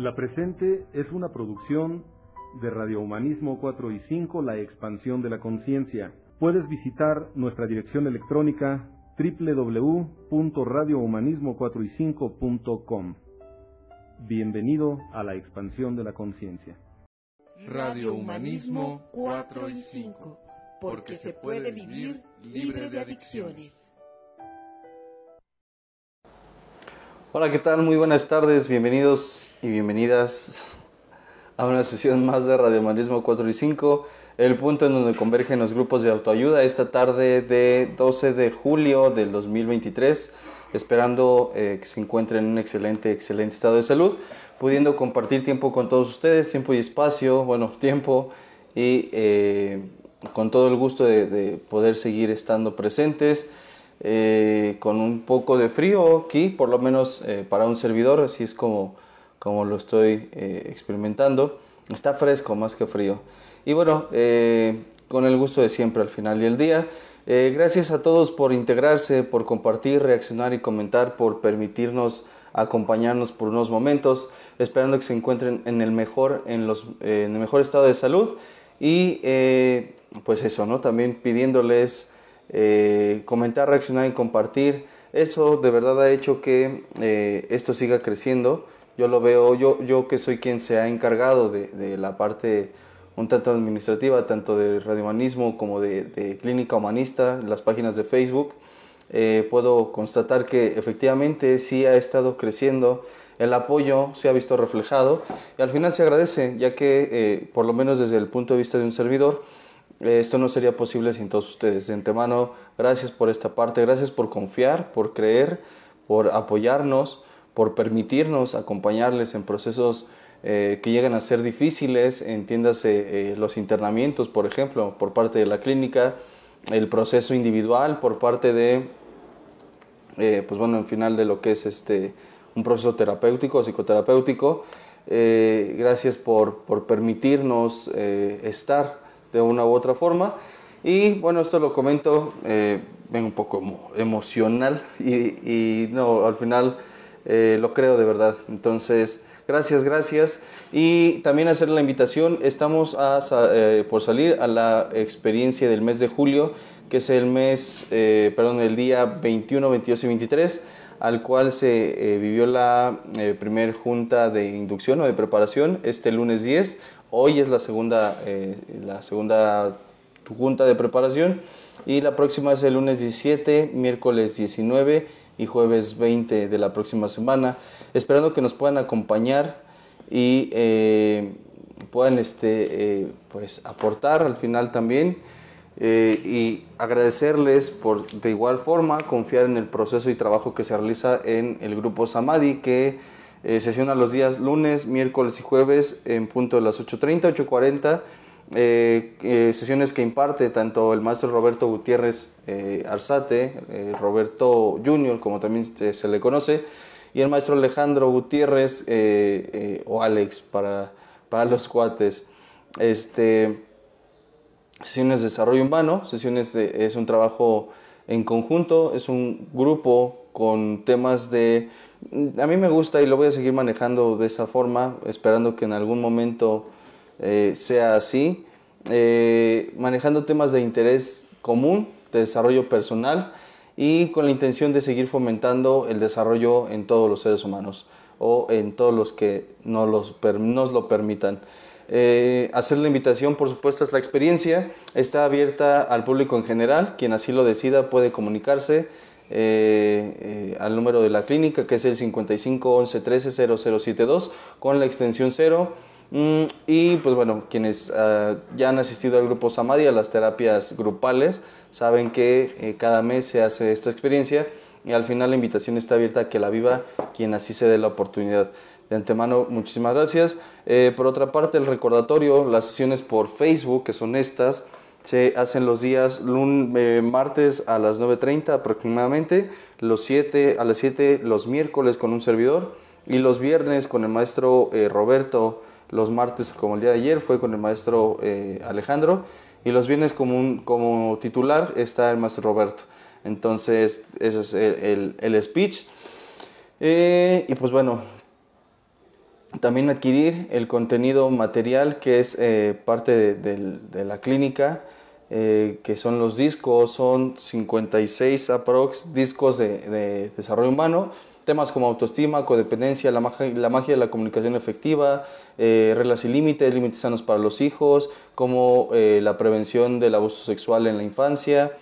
La presente es una producción de Radio Humanismo 4 y 5, La Expansión de la Conciencia. Puedes visitar nuestra dirección electrónica www.radiohumanismo4y5.com. Bienvenido a la expansión de la conciencia. Radio Humanismo 4 y 5, porque se puede vivir libre de adicciones. Hola, ¿qué tal? Muy buenas tardes, bienvenidos y bienvenidas a una sesión más de Radiomanismo 4 y 5, el punto en donde convergen los grupos de autoayuda esta tarde de 12 de julio del 2023, esperando eh, que se encuentren en un excelente, excelente estado de salud, pudiendo compartir tiempo con todos ustedes, tiempo y espacio, bueno, tiempo y eh, con todo el gusto de poder seguir estando presentes eh, con un poco de frío aquí, por lo menos eh, para un servidor, así es como, como lo estoy eh, experimentando. Está fresco más que frío. Y bueno, con el gusto de siempre al final del día. gracias a todos por integrarse, por compartir, reaccionar y comentar, por permitirnos acompañarnos por unos momentos, esperando que se encuentren en el mejor, en los, en el mejor estado de salud. Y pues eso, ¿no? También pidiéndoles eh, comentar, reaccionar y compartir. Eso de verdad ha hecho que eh, esto siga creciendo. Yo lo veo, yo, yo que soy quien se ha encargado de, la parte un tanto administrativa, tanto de radiohumanismo como de, clínica humanista, las páginas de Facebook, eh, puedo constatar que efectivamente sí ha estado creciendo, el apoyo se ha visto reflejado y al final se agradece, ya que por lo menos desde el punto de vista de un servidor, esto no sería posible sin todos ustedes. De antemano, gracias por esta parte, gracias por confiar, por creer, por apoyarnos, por permitirnos acompañarles en procesos eh, que llegan a ser difíciles, entiéndase eh, los internamientos, por ejemplo, por parte de la clínica, el proceso individual por parte de, eh, pues bueno, en final de lo que es este, un proceso terapéutico, psicoterapéutico. gracias por, por permitirnos estar de una u otra forma. Y bueno, esto lo comento eh, un poco emocional y, no, al final eh, lo creo de verdad. Entonces, gracias, gracias. Y también hacer la invitación, estamos eh, por salir a la experiencia del mes de julio, que es el mes, eh, perdón, el día 21, 22 y 23 al cual se vivió la primer junta de inducción o de preparación este lunes 10. Hoy es la segunda, eh, la segunda junta de preparación y la próxima es el lunes 17, miércoles 19 y jueves 20 de la próxima semana. Esperando que nos puedan acompañar y eh, puedan este, eh, pues, aportar al final también. y agradecerles por de igual forma confiar en el proceso y trabajo que se realiza en el grupo Samadhi que eh, sesiona los días lunes, miércoles y jueves en punto de las 8.30, 8.40. Eh, eh, sesiones que imparte tanto el maestro Roberto Gutiérrez eh, Arzate, Roberto Junior, como también se le conoce, y el maestro Alejandro Gutiérrez o Alex para, para los cuates. Este, sesiones de desarrollo humano, sesiones de, es un trabajo en conjunto, es un grupo con temas de a mí me gusta y lo voy a seguir manejando de esa forma, esperando que en algún momento eh, sea así, eh, manejando temas de interés común, de desarrollo personal y con la intención de seguir fomentando el desarrollo en todos los seres humanos o en todos los que nos, lo permitan. Eh, hacer la invitación, por supuesto, es la experiencia. Está abierta al público en general. Quien así lo decida puede comunicarse eh, eh, al número de la clínica, que es el 55 11 con la extensión 0. Mm, y pues bueno, quienes ah, ya han asistido al grupo Samadhi, a las terapias grupales, saben que eh, cada mes se hace esta experiencia y al final la invitación está abierta a que la viva quien así se dé la oportunidad. De antemano, muchísimas gracias. por otra parte, el recordatorio, las sesiones por Facebook, que son estas, se hacen los días eh, martes a las 9.30 aproximadamente, los 7 a las 7 los miércoles con un servidor y los viernes con el maestro eh, Roberto, los martes como el día de ayer fue con el maestro eh, Alejandro y los viernes como, un, como titular está el maestro Roberto. Entonces ese es el, el speech. y pues bueno, también adquirir el contenido material que es eh, parte de, la clínica, eh, que son los discos, son 56 aprox discos de, desarrollo humano, temas como autoestima, codependencia, la magia, de la comunicación efectiva, eh, reglas y límites, límites sanos para los hijos, como la prevención del abuso sexual en la infancia,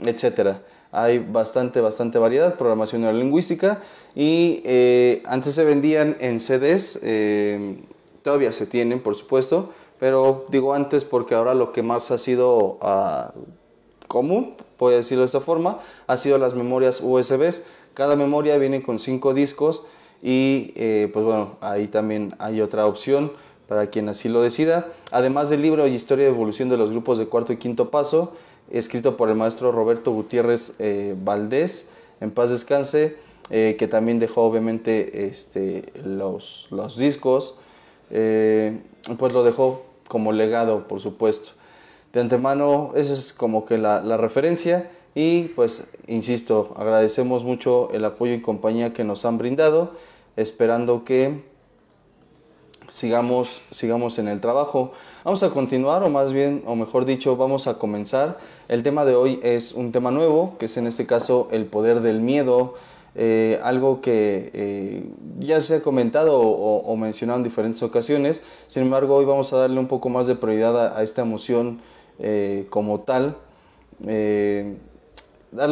etcétera hay bastante, bastante variedad, programación neurolingüística, y eh, antes se vendían en CDs, eh, todavía se tienen, por supuesto, pero digo antes porque ahora lo que más ha sido ah, común, puedo decirlo de esta forma, ha sido las memorias USB, Cada memoria viene con cinco discos y eh, pues bueno, ahí también hay otra opción para quien así lo decida. Además del libro Historia de Evolución de los Grupos de Cuarto y Quinto Paso, escrito por el maestro Roberto Gutiérrez eh, Valdés, en paz descanse, eh, que también dejó obviamente este, los, los discos, eh, pues lo dejó como legado, por supuesto. De antemano, esa es como que la, referencia y pues, insisto, agradecemos mucho el apoyo y compañía que nos han brindado, esperando que sigamos, sigamos en el trabajo. Vamos a continuar, o más bien, o mejor dicho, vamos a comenzar el tema de hoy es un tema nuevo, que es en este caso el poder del miedo, eh, algo que eh, ya se ha comentado o, mencionado en diferentes ocasiones, sin embargo hoy vamos a darle un poco más de prioridad a, esta emoción eh, como tal, darle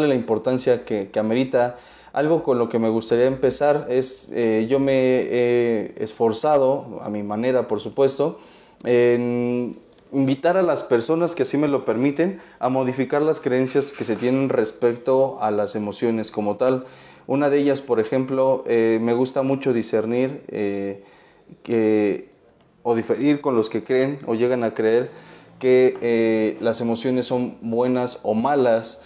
la importancia que, que, amerita. Algo con lo que me gustaría empezar es, yo me he esforzado, a mi manera por supuesto, en invitar a las personas que así me lo permiten a modificar las creencias que se tienen respecto a las emociones como tal. Una de ellas, por ejemplo, eh, me gusta mucho discernir eh, que, o diferir con los que creen o llegan a creer que eh, las emociones son buenas o malas.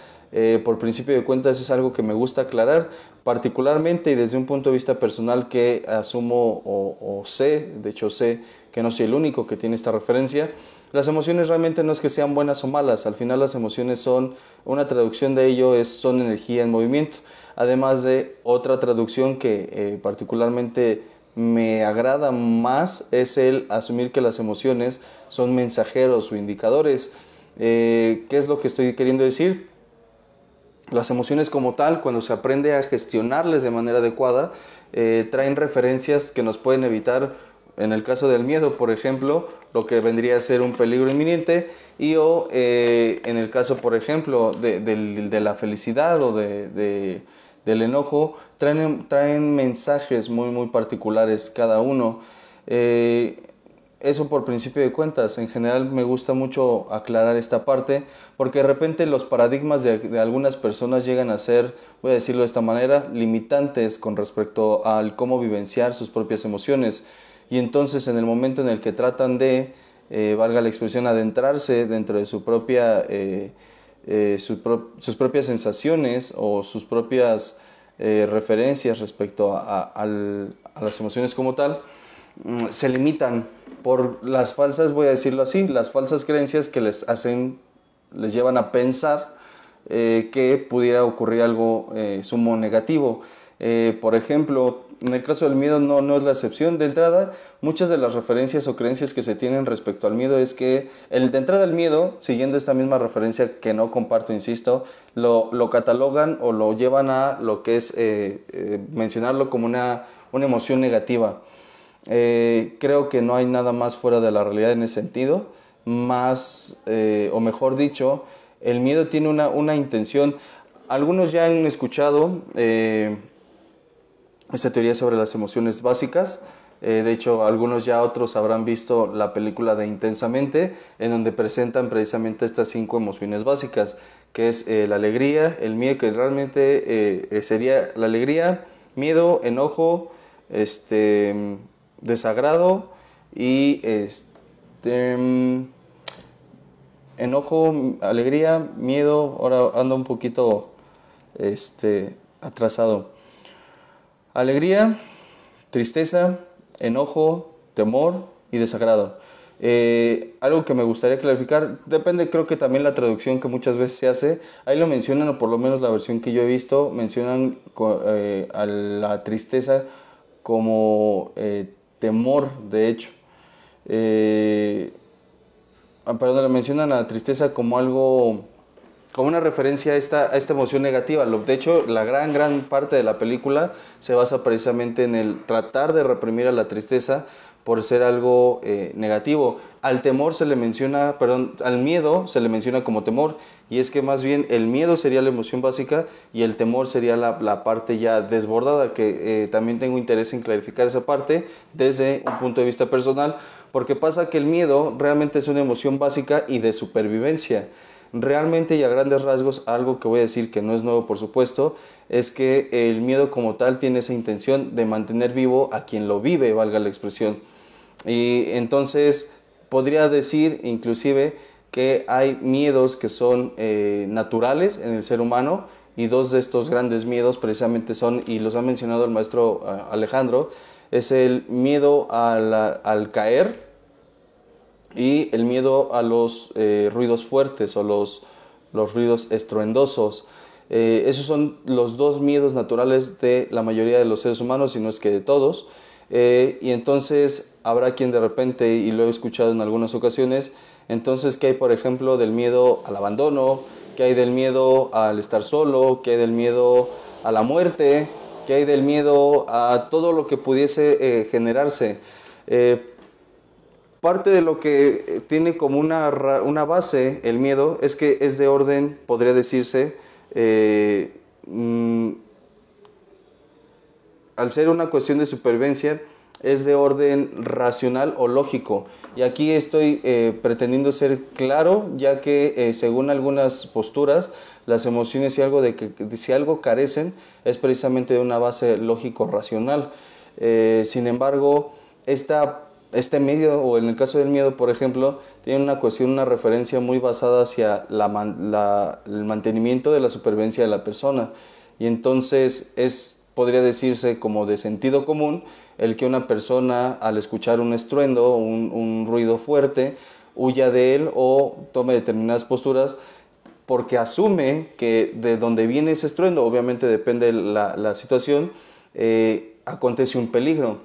por principio de cuentas es algo que me gusta aclarar, particularmente y desde un punto de vista personal que asumo o sé, de hecho sé que no soy el único que tiene esta referencia, las emociones realmente no es que sean buenas o malas, al final las emociones son, una traducción de ello es, son energía en movimiento, además de otra traducción que eh, particularmente me agrada más es el asumir que las emociones son mensajeros o indicadores. Eh, ¿Qué es lo que estoy queriendo decir? Las emociones como tal, cuando se aprende a gestionarles de manera adecuada, eh, traen referencias que nos pueden evitar, en el caso del miedo, por ejemplo, lo que vendría a ser un peligro inminente y o eh, en el caso, por ejemplo, de, la felicidad o de, del enojo, traen, traen mensajes muy, muy particulares cada uno. Eh, eso por principio de cuentas. En general me gusta mucho aclarar esta parte porque de repente los paradigmas de, algunas personas llegan a ser, voy a decirlo de esta manera, limitantes con respecto al cómo vivenciar sus propias emociones y entonces en el momento en el que tratan de, eh, valga la expresión, adentrarse dentro de su propia, eh, eh, sus propias sensaciones o sus propias referencias respecto a, a, las emociones como tal, mm, se limitan por las falsas, voy a decirlo así, las falsas creencias que les hacen, les llevan a pensar que pudiera ocurrir algo sumo negativo. Eh, por ejemplo, en el caso del miedo no, no es la excepción. De entrada, muchas de las referencias o creencias que se tienen respecto al miedo es que, el de entrada el miedo, siguiendo esta misma referencia que no comparto, insisto, lo, catalogan o lo llevan a lo que es eh, eh, mencionarlo como una, una emoción negativa. creo que no hay nada más fuera de la realidad en ese sentido, más, o mejor dicho, el miedo tiene una, una intención. Algunos ya han escuchado esta teoría sobre las emociones básicas. Eh, de hecho, algunos ya otros habrán visto la película de Intensamente, en donde presentan precisamente estas cinco emociones básicas, que es eh, la alegría, el miedo, que realmente eh, sería la alegría, miedo, enojo, este, desagrado y este, mm, enojo, alegría, miedo. Ahora ando un poquito este, atrasado. Alegría, tristeza, enojo, temor y desagrado. Eh, algo que me gustaría clarificar, depende creo que también la traducción que muchas veces se hace, ahí lo mencionan, o por lo menos la versión que yo he visto, mencionan eh, a la tristeza como eh, temor, de hecho. Ah, perdón, lo mencionan a la tristeza como algo como una referencia a esta, esta emoción negativa. De hecho, la gran, gran parte de la película se basa precisamente en el tratar de reprimir a la tristeza por ser algo eh, negativo. Al temor se le menciona, perdón, al miedo se le menciona como temor, y es que más bien el miedo sería la emoción básica y el temor sería la, parte ya desbordada, que eh, también tengo interés en clarificar esa parte desde un punto de vista personal, porque pasa que el miedo realmente es una emoción básica y de supervivencia. Realmente y a grandes rasgos, algo que voy a decir que no es nuevo, por supuesto, es que el miedo como tal tiene esa intención de mantener vivo a quien lo vive, valga la expresión. Y entonces podría decir inclusive que hay miedos que son eh, naturales en el ser humano y dos de estos grandes miedos precisamente son, y los ha mencionado el maestro eh, Alejandro, es el miedo al caer, y el miedo a los eh, ruidos fuertes o los, los ruidos estruendosos. Eh, esos son los dos miedos naturales de la mayoría de los seres humanos, si no es que de todos. Eh, y entonces habrá quien de repente, y lo he escuchado en algunas ocasiones, entonces que hay por ejemplo del miedo al abandono, que hay del miedo al estar solo, que hay del miedo a la muerte, que hay del miedo a todo lo que pudiese generarse. Eh, Parte de lo que eh, tiene como una, una base el miedo es que es de orden, podría decirse, eh, mm, al ser una cuestión de supervivencia, es de orden racional o lógico. Y aquí estoy eh, pretendiendo ser claro, ya que según algunas posturas, las emociones y algo, de que, si algo carecen es precisamente de una base lógico-racional. sin embargo, esta este medio, o en el caso del miedo, por ejemplo, tiene una cuestión, una referencia muy basada hacia el mantenimiento de la supervivencia de la persona. Y entonces es, podría decirse como de sentido común, el que una persona al escuchar un estruendo, un, un ruido fuerte, huya de él o tome determinadas posturas porque asume que de donde viene ese estruendo, obviamente depende la, la situación, eh, acontece un peligro.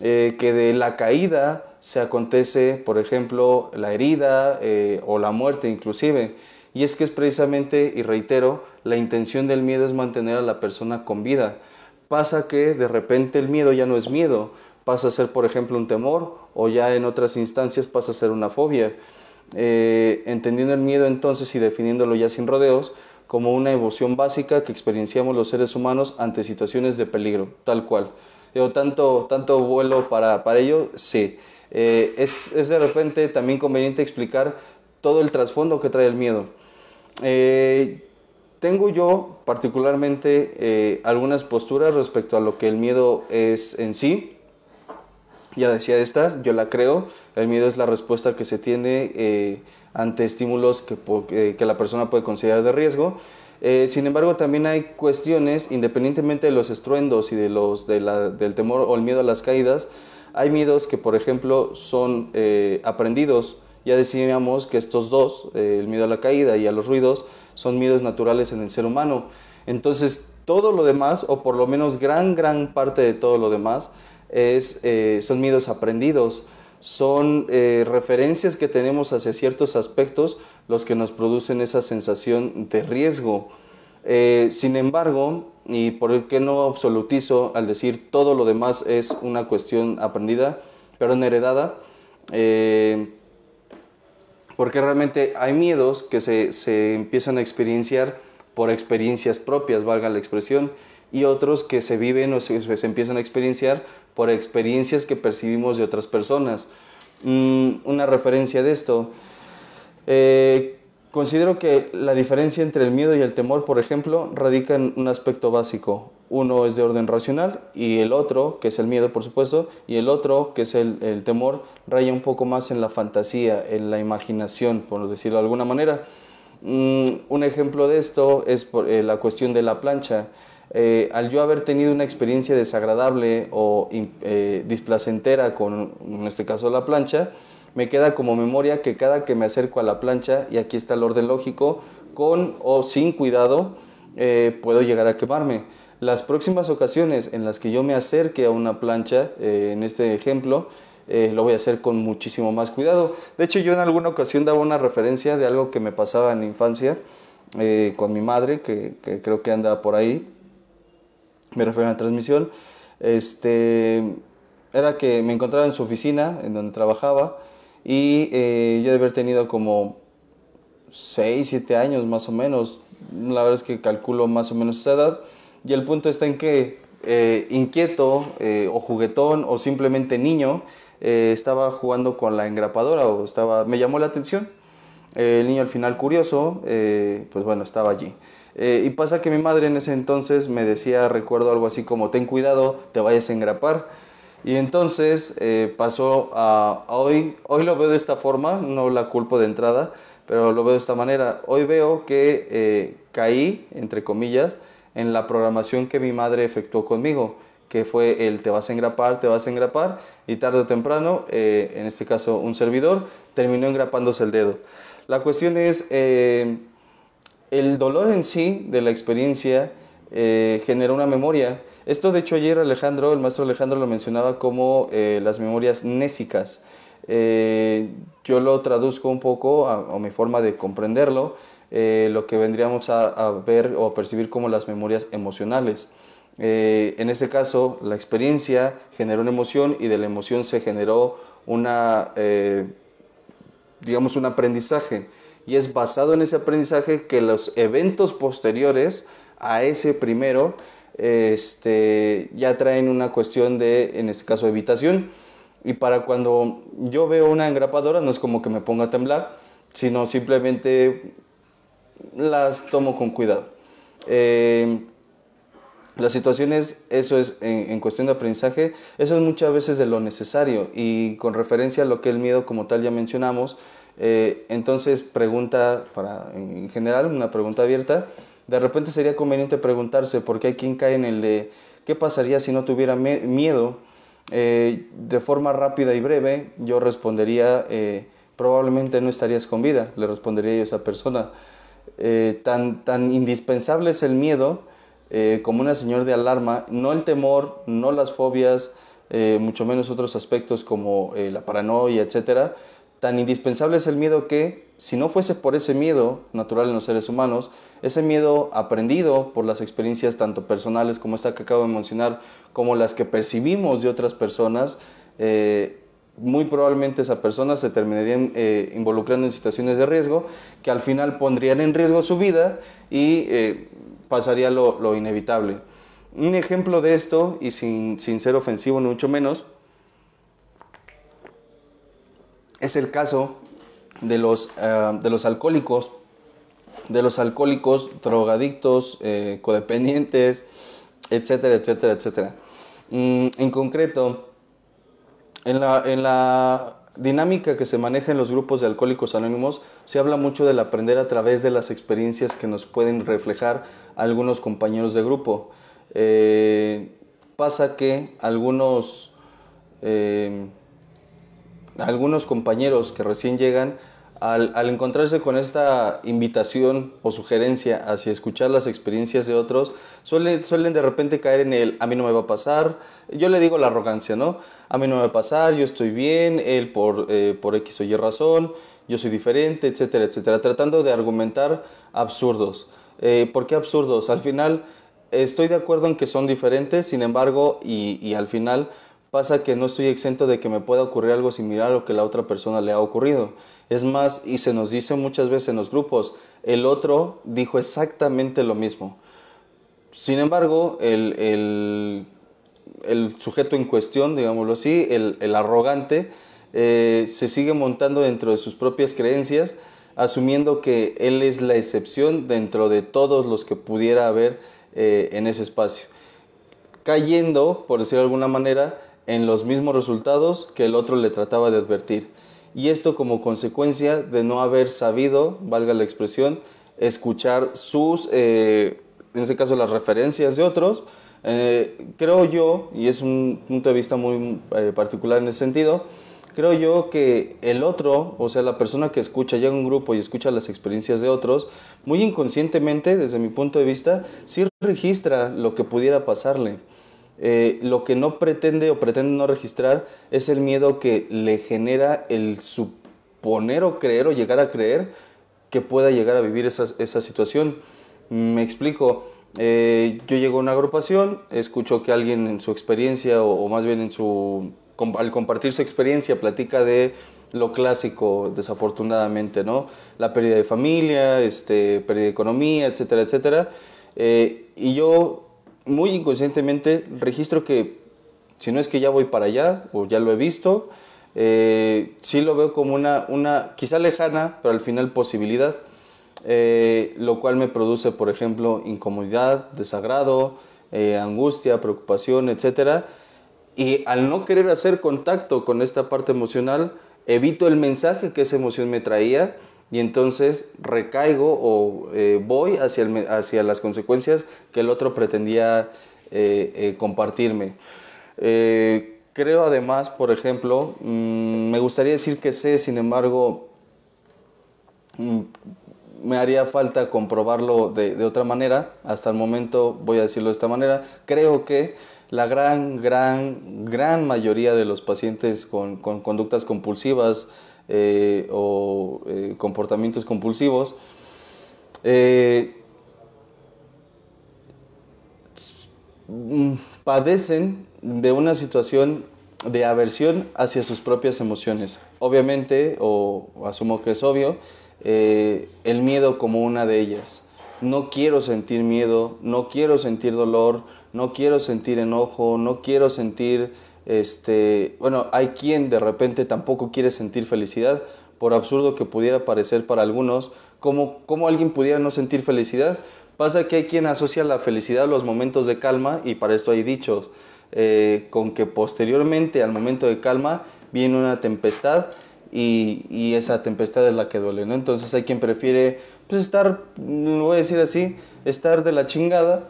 Eh, que de la caída se acontece, por ejemplo, la herida eh, o la muerte inclusive. Y es que es precisamente, y reitero, la intención del miedo es mantener a la persona con vida. Pasa que de repente el miedo ya no es miedo, pasa a ser, por ejemplo, un temor o ya en otras instancias pasa a ser una fobia. Eh, entendiendo el miedo entonces y definiéndolo ya sin rodeos como una emoción básica que experienciamos los seres humanos ante situaciones de peligro, tal cual tanto, tanto vuelo para, ello, sí. Eh, es, de repente también conveniente explicar todo el trasfondo que trae el miedo. Eh, tengo yo particularmente eh, algunas posturas respecto a lo que el miedo es en sí. Ya decía esta, yo la creo. El miedo es la respuesta que se tiene ante estímulos que la persona puede considerar de riesgo. Eh, sin embargo, también hay cuestiones, independientemente de los estruendos y de los, del temor o el miedo a las caídas, hay miedos que, por ejemplo, son eh, aprendidos. Ya decíamos que estos dos, eh, el miedo a la caída y a los ruidos, son miedos naturales en el ser humano. Entonces, todo lo demás, o por lo menos gran, gran parte de todo lo demás, son miedos aprendidos, son referencias que tenemos hacia ciertos aspectos, los que nos producen esa sensación de riesgo. Eh, sin embargo, y por el que no absolutizo al decir todo lo demás es una cuestión aprendida, pero no heredada, eh, porque realmente hay miedos que se, empiezan a experienciar por experiencias propias, valga la expresión, y otros que se viven o se, empiezan a experienciar por experiencias que percibimos de otras personas. Mm, una referencia de esto eh, considero que la diferencia entre el miedo y el temor, por ejemplo, radica en un aspecto básico. Uno es de orden racional y el otro, que es el miedo, por supuesto, y el otro, que es el, temor, raya un poco más en la fantasía, en la imaginación, por decirlo de alguna manera. Mm, un ejemplo de esto es eh, la cuestión de la plancha. Eh, al yo haber tenido una experiencia desagradable o displacentera con, en este caso, la plancha, me queda como memoria que cada que me acerco a la plancha, y aquí está el orden lógico, con o sin cuidado eh, puedo llegar a quemarme. Las próximas ocasiones en las que yo me acerque a una plancha, eh, en este ejemplo, eh, lo voy a hacer con muchísimo más cuidado. De hecho, yo en alguna ocasión daba una referencia de algo que me pasaba en la infancia con mi madre, que, creo que anda por ahí. Me refiero a la transmisión. Este, era que me encontraba en su oficina, en donde trabajaba, y eh, yo de haber tenido como 6, 7 años más o menos. La verdad es que calculo más o menos esa edad. Y el punto está en que eh, inquieto eh, o juguetón o simplemente niño estaba jugando con la engrapadora o estaba, me llamó la atención. el niño al final curioso, pues bueno, estaba allí. y pasa que mi madre en ese entonces me decía, recuerdo algo así como, ten cuidado, te vayas a engrapar. Y entonces eh, pasó a, hoy, hoy lo veo de esta forma, no la culpo de entrada, pero lo veo de esta manera. Hoy veo que eh, caí, entre comillas, en la programación que mi madre efectuó conmigo, que fue el te vas a engrapar, te vas a engrapar, y tarde o temprano, eh, en este caso un servidor, terminó engrapándose el dedo. La cuestión es, el dolor en sí de la experiencia generó una memoria, esto de hecho ayer Alejandro, el maestro Alejandro lo mencionaba como eh, las memorias nésicas. Eh, yo lo traduzco un poco a, mi forma de comprenderlo, eh, lo que vendríamos a, ver o a percibir como las memorias emocionales. en este caso, la experiencia generó una emoción y de la emoción se generó una, digamos, un aprendizaje. Y es basado en ese aprendizaje que los eventos posteriores a ese primero este, ya traen una cuestión de, en este caso, evitación. Y para cuando yo veo una engrapadora no es como que me ponga a temblar, sino simplemente las tomo con cuidado. Eh, las situaciones, eso es en, cuestión de aprendizaje, eso es muchas veces de lo necesario y con referencia a lo que el miedo como tal ya mencionamos, eh, entonces pregunta para, en general, una pregunta abierta, de repente sería conveniente preguntarse, qué hay quien cae en el de qué pasaría si no tuviera miedo. Eh, de forma rápida y breve, yo respondería, eh, probablemente no estarías con vida, le respondería yo a esa persona. Eh, tan, tan indispensable es el miedo como una señal de alarma, no el temor, no las fobias, mucho menos otros aspectos como la paranoia, etcétera, Tan indispensable es el miedo que, si no fuese por ese miedo natural en los seres humanos, ese miedo aprendido por las experiencias tanto personales como esta que acabo de mencionar, como las que percibimos de otras personas, eh, muy probablemente esa persona se terminaría eh, involucrando en situaciones de riesgo que al final pondrían en riesgo su vida y eh, pasaría lo, inevitable. Un ejemplo de esto, y sin, sin ser ofensivo ni mucho menos, es el caso de los, eh, de los alcohólicos, de los alcohólicos, drogadictos, eh, codependientes, etcétera, etcétera, etcétera. Mm, en concreto, en la, dinámica que se maneja en los grupos de alcohólicos anónimos, se habla mucho del aprender a través de las experiencias que nos pueden reflejar algunos compañeros de grupo. Eh, pasa que algunos algunos compañeros que recién llegan, al, encontrarse con esta invitación o sugerencia hacia escuchar las experiencias de otros, suelen, suelen de repente caer en el a mí no me va a pasar, yo le digo la arrogancia, ¿no? A mí no me va a pasar, yo estoy bien, él por, eh, por X o Y razón, yo soy diferente, etcétera, etcétera, tratando de argumentar absurdos. Eh, ¿Por qué absurdos? Al final estoy de acuerdo en que son diferentes, sin embargo, y, y al final pasa que no estoy exento de que me pueda ocurrir algo similar a lo que la otra persona le ha ocurrido. Es más, y se nos dice muchas veces en los grupos, el otro dijo exactamente lo mismo. Sin embargo, el, sujeto en cuestión, digámoslo así, el, arrogante, eh, se sigue montando dentro de sus propias creencias, asumiendo que él es la excepción dentro de todos los que pudiera haber eh, en ese espacio. Cayendo, por decirlo de alguna manera, en los mismos resultados que el otro le trataba de advertir. Y esto como consecuencia de no haber sabido, valga la expresión, escuchar sus, eh, en ese caso las referencias de otros, eh, creo yo, y es un punto de vista muy eh, particular en ese sentido, creo yo que el otro, o sea, la persona que escucha, llega a un grupo y escucha las experiencias de otros, muy inconscientemente, desde mi punto de vista, sí registra lo que pudiera pasarle. Eh, lo que no pretende o pretende no registrar es el miedo que le genera el suponer o creer o llegar a creer que pueda llegar a vivir esa, situación. Me explico, eh, yo llego a una agrupación, escucho que alguien en su experiencia o, más bien en su, al compartir su experiencia platica de lo clásico, desafortunadamente, ¿no? La pérdida de familia, este, pérdida de economía, etcétera, etcétera. Eh, y yo muy inconscientemente registro que, si no es que ya voy para allá o ya lo he visto, eh, sí lo veo como una, una, quizá lejana, pero al final posibilidad, eh, lo cual me produce, por ejemplo, incomodidad, desagrado, eh, angustia, preocupación, etc. Y al no querer hacer contacto con esta parte emocional, evito el mensaje que esa emoción me traía y entonces recaigo o eh, voy hacia, hacia, las consecuencias que el otro pretendía eh, eh, compartirme. creo además, por ejemplo, mm, me gustaría decir que sé, sin embargo, mm, me haría falta comprobarlo de, otra manera. Hasta el momento voy a decirlo de esta manera. Creo que la gran, gran, gran mayoría de los pacientes con, con conductas compulsivas, eh, o eh, comportamientos compulsivos, eh, mm, padecen de una situación de aversión hacia sus propias emociones. Obviamente, o asumo que es obvio, el miedo como una de ellas no quiero sentir miedo, no quiero sentir dolor, no quiero sentir enojo, no quiero sentir este, bueno, hay quien de repente tampoco quiere sentir felicidad, por absurdo que pudiera parecer para algunos, como, como alguien pudiera no sentir felicidad. Pasa que hay quien asocia la felicidad a los momentos de calma, y para esto hay dichos, eh, con que posteriormente al momento de calma viene una tempestad y, esa tempestad es la que duele, ¿no? Entonces hay quien prefiere, pues estar, no mm, voy a decir así, estar de la chingada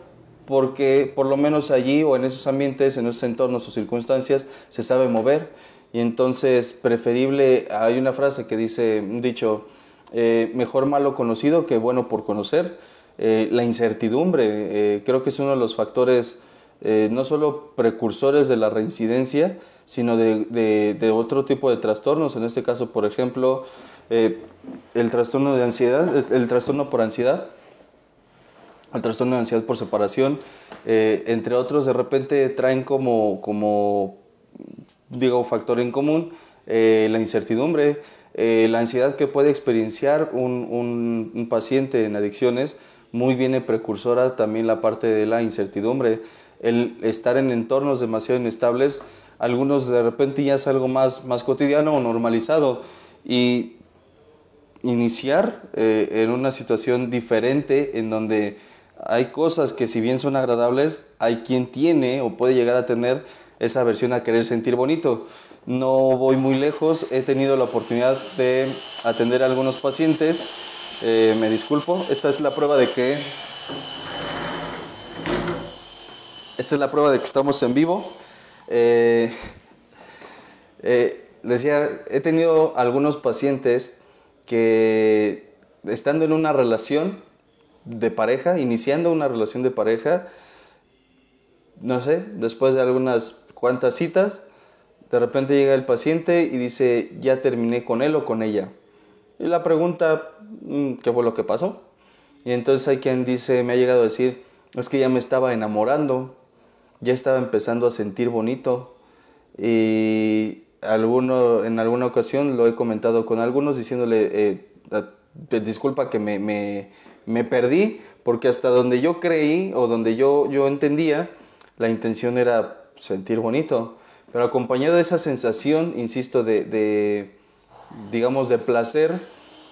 porque por lo menos allí o en esos ambientes, en esos entornos o circunstancias, se sabe mover. Y entonces, preferible, hay una frase que dice, dicho, eh, mejor malo conocido que bueno por conocer. Eh, la incertidumbre, eh, creo que es uno de los factores, no solo precursores de la reincidencia, sino de, otro tipo de trastornos. En este caso, por ejemplo, el trastorno de ansiedad, el trastorno por ansiedad el trastorno de ansiedad por separación, eh, entre otros, de repente traen como, como digo, factor en común eh, la incertidumbre, eh, la ansiedad que puede experienciar un, un, un, paciente en adicciones, muy bien precursora también la parte de la incertidumbre, el estar en entornos demasiado inestables, algunos de repente ya es algo más, más cotidiano o normalizado y iniciar en una situación diferente en donde hay cosas que si bien son agradables, hay quien tiene o puede llegar a tener esa versión a querer sentir bonito. No voy muy lejos, he tenido la oportunidad de atender a algunos pacientes, eh, me disculpo, esta es la prueba de que... Esta es la prueba de que estamos en vivo. Eh, eh, decía, he tenido algunos pacientes que estando en una relación de pareja, iniciando una relación de pareja, no sé, después de algunas cuantas citas, de repente llega el paciente y dice, ya terminé con él o con ella. Y la pregunta, mm, ¿qué fue lo que pasó? Y entonces hay quien dice, me ha llegado a decir, es que ya me estaba enamorando, ya estaba empezando a sentir bonito. Y alguno, en alguna ocasión lo he comentado con algunos diciéndole, eh, ah, disculpa que me me perdí porque hasta donde yo creí o donde yo, yo entendía, la intención era sentir bonito, pero acompañado de esa sensación, insisto, de, digamos, de placer,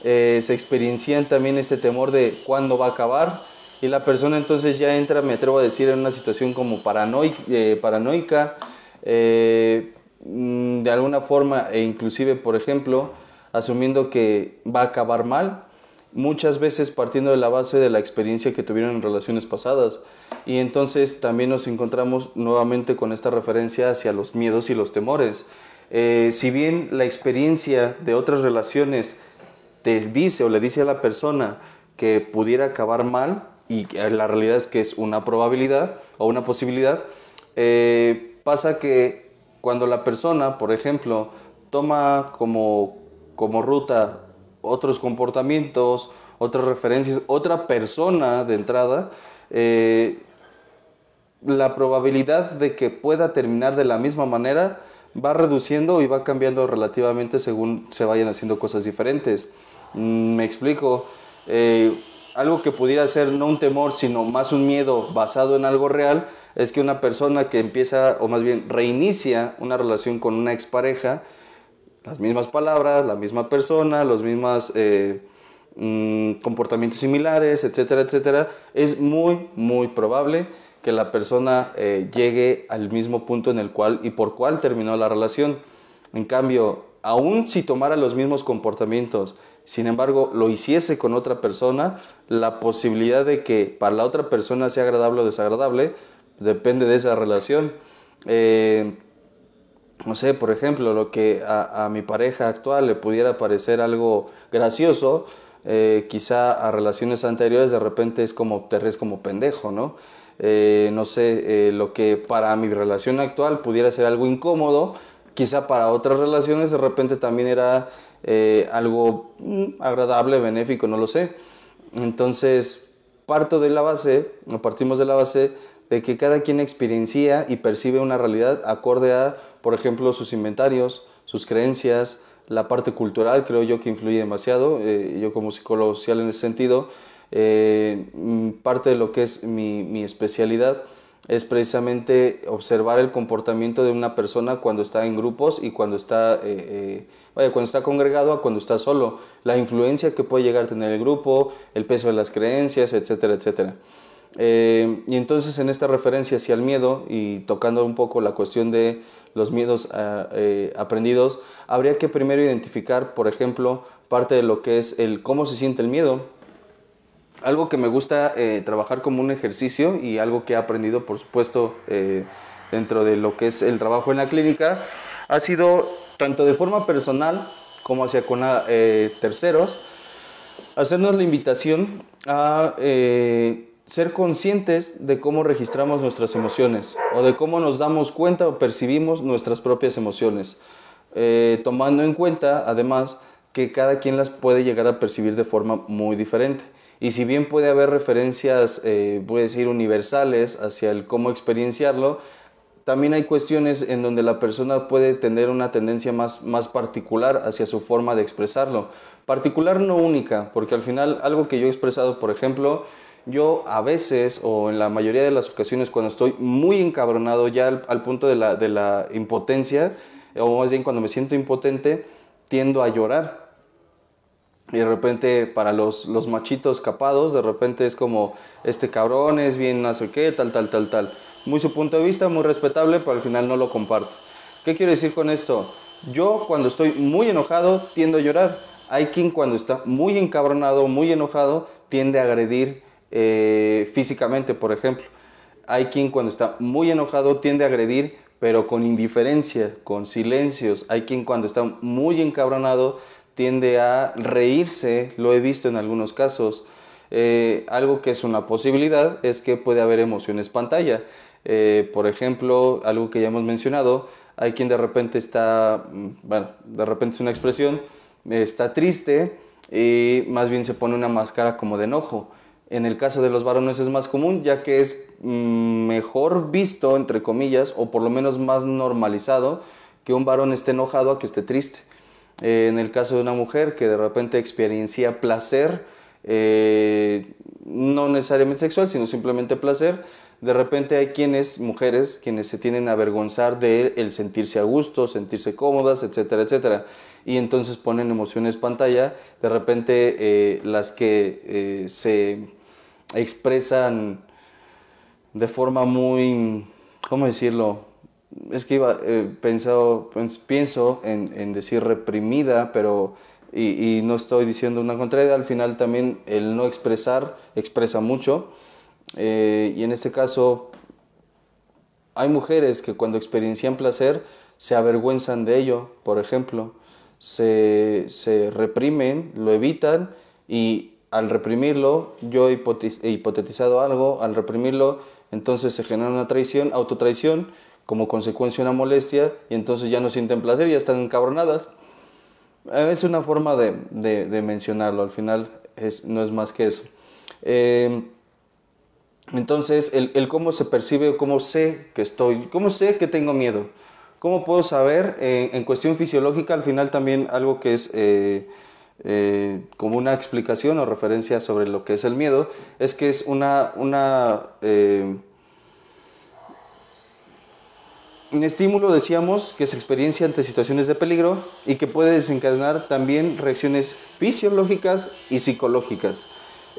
eh, se experiencian también este temor de cuándo va a acabar y la persona entonces ya entra, me atrevo a decir, en una situación como eh, paranoica, paranoica eh, mm, de alguna forma e inclusive, por ejemplo, asumiendo que va a acabar mal, muchas veces partiendo de la base de la experiencia que tuvieron en relaciones pasadas. Y entonces también nos encontramos nuevamente con esta referencia hacia los miedos y los temores. Eh, si bien la experiencia de otras relaciones te dice o le dice a la persona que pudiera acabar mal, y la realidad es que es una probabilidad o una posibilidad, eh, pasa que cuando la persona, por ejemplo, toma como, como ruta otros comportamientos, otras referencias, otra persona de entrada, eh, la probabilidad de que pueda terminar de la misma manera va reduciendo y va cambiando relativamente según se vayan haciendo cosas diferentes. Mm, me explico. Eh, algo que pudiera ser no un temor, sino más un miedo basado en algo real, es que una persona que empieza, o más bien reinicia una relación con una expareja, las mismas palabras, la misma persona, los mismos eh, mm, comportamientos similares, etcétera, etcétera, es muy, muy probable que la persona eh, llegue al mismo punto en el cual y por cual terminó la relación. En cambio, aun si tomara los mismos comportamientos, sin embargo, lo hiciese con otra persona, la posibilidad de que para la otra persona sea agradable o desagradable depende de esa relación. Eh, no sé, por ejemplo, lo que a, mi pareja actual le pudiera parecer algo gracioso, eh, quizá a relaciones anteriores de repente es como te como pendejo, ¿no? Eh, no sé, eh, lo que para mi relación actual pudiera ser algo incómodo, quizá para otras relaciones de repente también era algo mm, agradable, benéfico, no lo sé. Entonces, parto de la base, o partimos de la base de que cada quien experiencia y percibe una realidad acorde a por ejemplo, sus inventarios, sus creencias, la parte cultural creo yo que influye demasiado, eh, yo como psicólogo social en ese sentido, eh, mm, parte de lo que es mi, mi, especialidad es precisamente observar el comportamiento de una persona cuando está en grupos y cuando está, eh, vaya, cuando está congregado a cuando está solo, la influencia que puede llegar a tener el grupo, el peso de las creencias, etcétera, etcétera. y entonces en esta referencia hacia el miedo y tocando un poco la cuestión de los miedos ah, eh, aprendidos, habría que primero identificar, por ejemplo, parte de lo que es el cómo se siente el miedo. Algo que me gusta eh, trabajar como un ejercicio y algo que he aprendido, por supuesto, eh, dentro de lo que es el trabajo en la clínica, ha sido tanto de forma personal como hacia con ah, terceros, hacernos la invitación a ser conscientes de cómo registramos nuestras emociones o de cómo nos damos cuenta o percibimos nuestras propias emociones, eh, tomando en cuenta además que cada quien las puede llegar a percibir de forma muy diferente. Y si bien puede haber referencias, puede eh, voy decir, universales hacia el cómo experienciarlo, también hay cuestiones en donde la persona puede tener una tendencia más, más particular hacia su forma de expresarlo. Particular no única, porque al final algo que yo he expresado, por ejemplo, yo a veces o en la mayoría de las ocasiones cuando estoy muy encabronado ya al, punto de la, impotencia, o más bien cuando me siento impotente, tiendo a llorar. Y de repente para los, los machitos capados, de repente es como, este cabrón es bien no sé qué, tal, tal, tal, tal. Muy su punto de vista, muy respetable, pero al final no lo comparto. ¿Qué quiero decir con esto? Yo cuando estoy muy enojado tiendo a llorar. Hay quien cuando está muy encabronado, muy enojado, tiende a agredir eh, físicamente, por ejemplo. Hay quien cuando está muy enojado tiende a agredir, pero con indiferencia, con silencios. Hay quien cuando está muy encabronado tiende a reírse, lo he visto en algunos casos. Eh, algo que es una posibilidad es que puede haber emociones pantalla. Eh, por ejemplo, algo que ya hemos mencionado, hay quien de repente está, mm, bueno, de repente es una expresión, está triste y más bien se pone una máscara como de enojo. En el caso de los varones es más común, ya que es mm, mejor visto, entre comillas, o por lo menos más normalizado, que un varón esté enojado a que esté triste. Eh, en el caso de una mujer que de repente experiencia placer, eh, no necesariamente sexual, sino simplemente placer, de repente hay quienes, mujeres, quienes se tienen a avergonzar de el sentirse a gusto, sentirse cómodas, etcétera, etcétera. Y entonces ponen emociones pantalla, de repente eh, las que se expresan de forma muy, ¿cómo decirlo? Es que iba, eh, pensado, pues, pienso en, decir reprimida, pero y, no estoy diciendo una contraria, al final también el no expresar expresa mucho. Eh, y en este caso, hay mujeres que cuando experiencian placer se avergüenzan de ello, por ejemplo, se reprimen, lo evitan y, al reprimirlo, yo he hipotetizado algo, al reprimirlo, entonces se genera una traición, autotraición, como consecuencia una molestia, y entonces ya no sienten placer, ya están encabronadas. Eh, es una forma de, mencionarlo, al final es, no es más que eso. Em, entonces, el, cómo se percibe, cómo sé que estoy, cómo sé que tengo miedo, cómo puedo saber eh, en cuestión fisiológica, al final también algo que es... Eh, eh, como una explicación o referencia sobre lo que es el miedo, es que es una, una eh, un estímulo, decíamos, que se experiencia ante situaciones de peligro y que puede desencadenar también reacciones fisiológicas y psicológicas.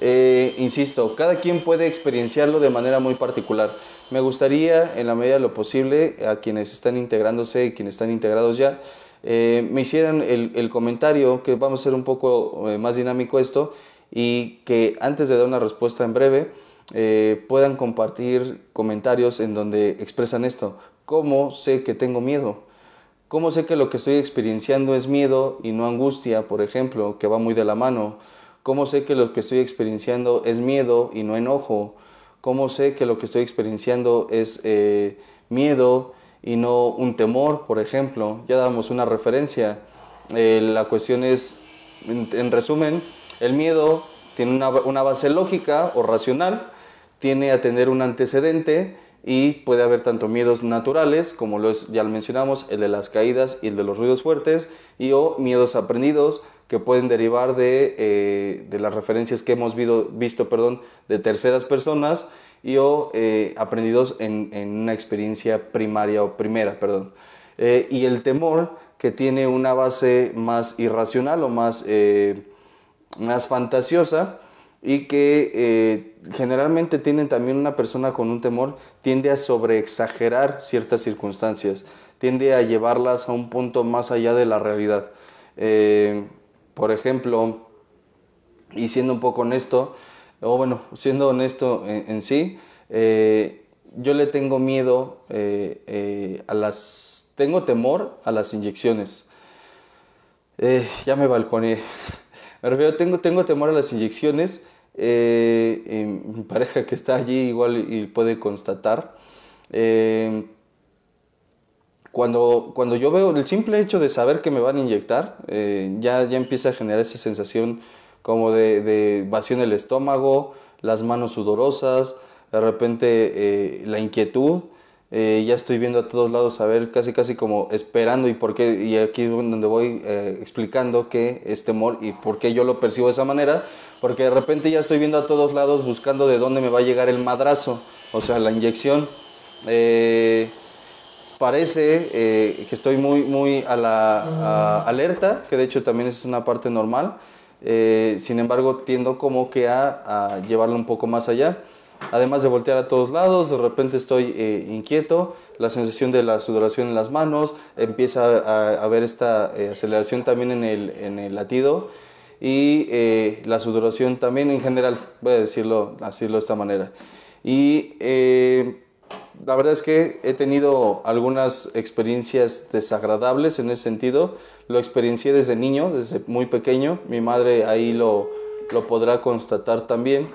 Eh, insisto, cada quien puede experienciarlo de manera muy particular. Me gustaría, en la medida de lo posible, a quienes están integrándose y quienes están integrados ya, eh, me hicieran el, comentario, que vamos a ser un poco eh, más dinámico esto, y que antes de dar una respuesta en breve, eh, puedan compartir comentarios en donde expresan esto. ¿Cómo sé que tengo miedo? ¿Cómo sé que lo que estoy experienciando es miedo y no angustia, por ejemplo, que va muy de la mano? ¿Cómo sé que lo que estoy experienciando es miedo y no enojo? ¿Cómo sé que lo que estoy experienciando es eh, miedo y no un temor, por ejemplo. Ya damos una referencia. Eh, la cuestión es, en, resumen, el miedo tiene una, una base lógica o racional, tiene a tener un antecedente y puede haber tanto miedos naturales, como los, ya mencionamos, el de las caídas y el de los ruidos fuertes, y o miedos aprendidos que pueden derivar de, eh, de las referencias que hemos visto perdón, de terceras personas y o eh, aprendidos en, una experiencia primaria o primera, perdón. Eh, y el temor que tiene una base más irracional o más, eh, más fantasiosa y que generalmente tienen también una persona con un temor tiende a sobreexagerar ciertas circunstancias, tiende a llevarlas a un punto más allá de la realidad. por ejemplo, y siendo un poco honesto, o bueno, siendo honesto en, sí, eh, yo le tengo miedo eh, eh, a las, tengo temor a las inyecciones. ya me balconé. Pero refiero, tengo, tengo temor a las inyecciones. mi pareja que está allí igual y puede constatar. Cuando, cuando, yo veo el simple hecho de saber que me van a inyectar, ya, ya empieza a generar esa sensación como de, vacío en el estómago, las manos sudorosas, de repente eh, la inquietud. Eh, ya estoy viendo a todos lados, a ver, casi casi como esperando y por qué, y aquí es donde voy eh, explicando que es temor y por qué yo lo percibo de esa manera, porque de repente ya estoy viendo a todos lados buscando de dónde me va a llegar el madrazo, o sea, la inyección. parece que estoy muy, muy a la alerta, que de hecho también es una parte normal, eh, sin embargo, tiendo como que a, llevarlo un poco más allá. Además de voltear a todos lados, de repente estoy eh, inquieto, la sensación de la sudoración en las manos, empieza a, haber esta eh, aceleración también en el, en el latido y la sudoración también en general, voy a decirlo, así de esta manera. Y la verdad es que he tenido algunas experiencias desagradables en ese sentido, lo experiencié desde niño, desde muy pequeño. Mi madre ahí lo, lo podrá constatar también.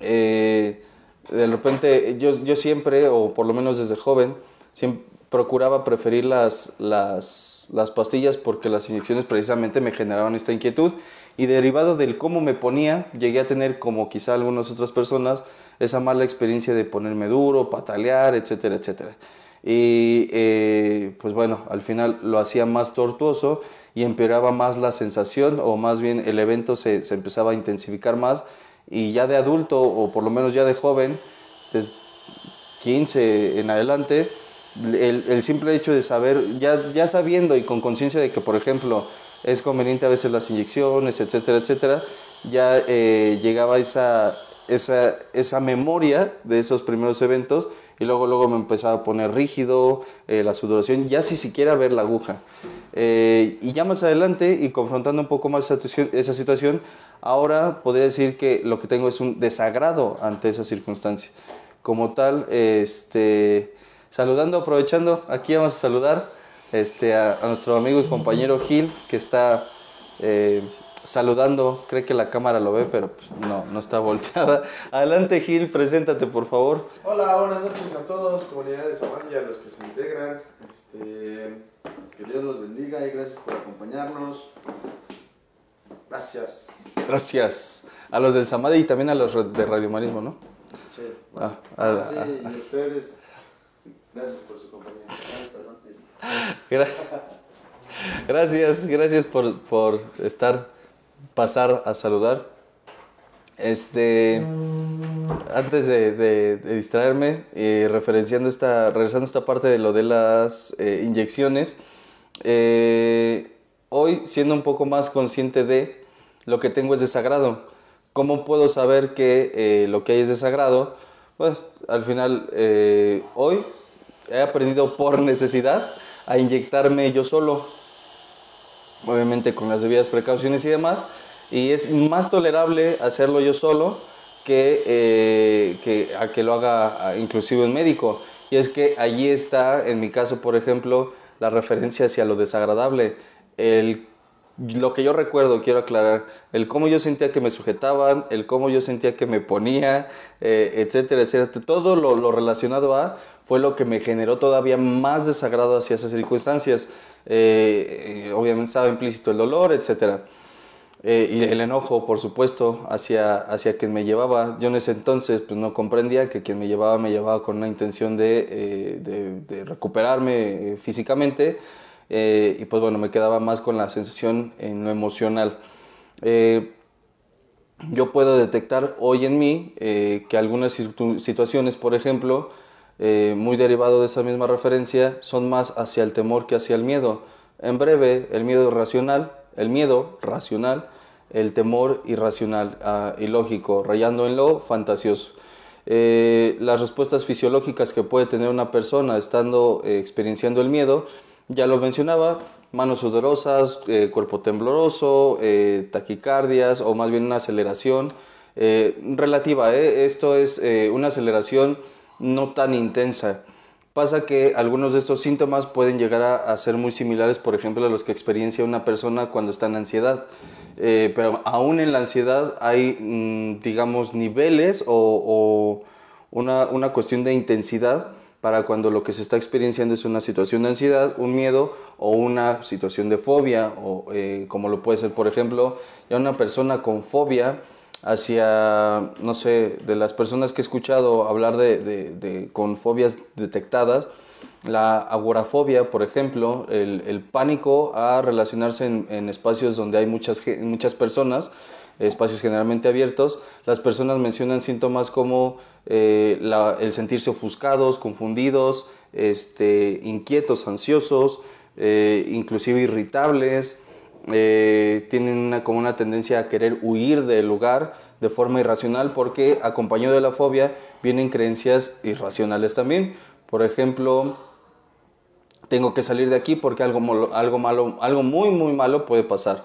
Eh, de repente, yo, yo, siempre, o por lo menos desde joven, siempre procuraba preferir las, las, las pastillas porque las inyecciones precisamente me generaban esta inquietud. Y derivado del cómo me ponía, llegué a tener, como quizá algunas otras personas, esa mala experiencia de ponerme duro, patalear, etcétera, etcétera y eh, pues bueno, al final lo hacía más tortuoso y empeoraba más la sensación o más bien el evento se, empezaba a intensificar más y ya de adulto o por lo menos ya de joven, 15 en adelante, el, simple hecho de saber, ya, ya sabiendo y con conciencia de que por ejemplo es conveniente a veces las inyecciones, etcétera, etcétera, ya eh, llegaba esa, esa memoria de esos primeros eventos y luego, luego me empezaba a poner rígido, eh, la sudoración, ya si siquiera ver la aguja. Eh, y ya más adelante y confrontando un poco más esa situación, ahora podría decir que lo que tengo es un desagrado ante esa circunstancia. Como tal, este, saludando, aprovechando, aquí vamos a saludar este, a, nuestro amigo y compañero Gil, que está... Eh, saludando. Cree que la cámara lo ve, pero pues, no, no está volteada. Adelante, Gil, preséntate, por favor. Hola, buenas noches a todos, comunidades y a los que se integran. Este, que Dios los bendiga y gracias por acompañarnos. Gracias. Gracias. A los del Samadhi y también a los de Radio Marismo, ¿no? Sí. ah, ah, ah. ustedes. Gracias por su compañía. Gracias, gracias por, por estar pasar a saludar. Este, antes de, distraerme, y eh, referenciando esta, regresando a esta parte de lo de las eh, inyecciones, eh, hoy siendo un poco más consciente de lo que tengo es desagrado. ¿Cómo puedo saber que lo que hay es desagrado? Pues al final, hoy he aprendido por necesidad a inyectarme yo solo obviamente con las debidas precauciones y demás, y es más tolerable hacerlo yo solo que, eh, que a que lo haga inclusive un médico. Y es que allí está, en mi caso, por ejemplo, la referencia hacia lo desagradable. El, lo que yo recuerdo, quiero aclarar, el cómo yo sentía que me sujetaban, el cómo yo sentía que me ponía, eh, etcétera, etcétera. Todo lo relacionado a fue lo que me generó todavía más desagrado hacia esas circunstancias. Eh, obviamente estaba implícito el dolor, etcétera. Eh, y el enojo, por supuesto, hacia, hacia quien me llevaba. Yo en ese entonces pues, no comprendía que quien me llevaba me llevaba con una intención de, eh, recuperarme físicamente y pues bueno, me quedaba más con la sensación en lo emocional yo puedo detectar hoy en mí que algunas situaciones, por ejemplo, eh, muy derivado de esa misma referencia, son más hacia el temor que hacia el miedo. En breve, el miedo racional, el miedo racional, el temor irracional, ilógico, ah, rayando en lo fantasioso. Eh, las respuestas fisiológicas que puede tener una persona estando eh, experienciando el miedo, ya lo mencionaba, manos sudorosas, cuerpo tembloroso, taquicardias o más bien una aceleración relativa. Esto es una aceleración no tan intensa. Pasa que algunos de estos síntomas pueden llegar a, ser muy similares, por ejemplo, a los que experiencia una persona cuando está en ansiedad. Eh, pero aún en la ansiedad hay, mm, digamos, niveles o, una, cuestión de intensidad para cuando lo que se está experienciando es una situación de ansiedad, un miedo o una situación de fobia, o eh, como lo puede ser, por ejemplo, ya una persona con fobia hacia, no sé, de las personas que he escuchado hablar de, con fobias detectadas, la agorafobia, por ejemplo, el, pánico a relacionarse en, espacios donde hay muchas, muchas personas, espacios generalmente abiertos, las personas mencionan síntomas como eh, el sentirse ofuscados, confundidos, este, inquietos, ansiosos, eh, inclusive irritables, eh, tienen una, como una tendencia a querer huir del lugar de forma irracional porque acompañado de la fobia vienen creencias irracionales también. Por ejemplo, tengo que salir de aquí porque algo, malo, algo muy, muy malo puede pasar.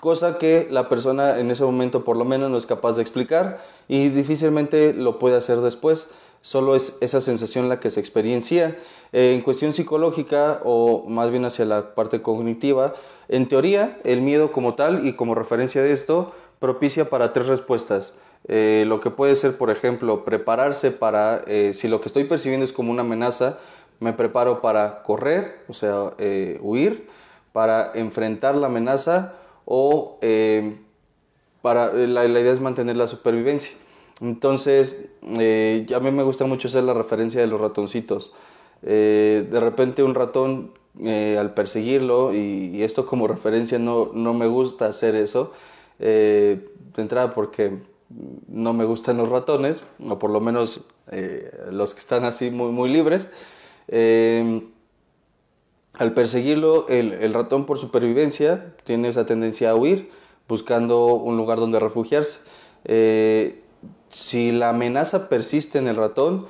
Cosa que la persona en ese momento por lo menos no es capaz de explicar y difícilmente lo puede hacer después solo es esa sensación la que se experiencia. Eh, en cuestión psicológica o más bien hacia la parte cognitiva, en teoría, el miedo como tal y como referencia de esto propicia para tres respuestas. Eh, lo que puede ser, por ejemplo, prepararse para, eh, si lo que estoy percibiendo es como una amenaza, me preparo para correr, o sea, eh, huir, para enfrentar la amenaza o para, la, la, idea es mantener la supervivencia. Entonces, a mí me gusta mucho hacer la referencia de los ratoncitos. de repente un ratón eh, al perseguirlo, y, esto como referencia no, me gusta hacer eso, eh, de entrada porque no me gustan los ratones, o por lo menos eh, los que están así muy, muy libres. al perseguirlo, el, ratón por supervivencia tiene esa tendencia a huir, buscando un lugar donde refugiarse. si la amenaza persiste en el ratón,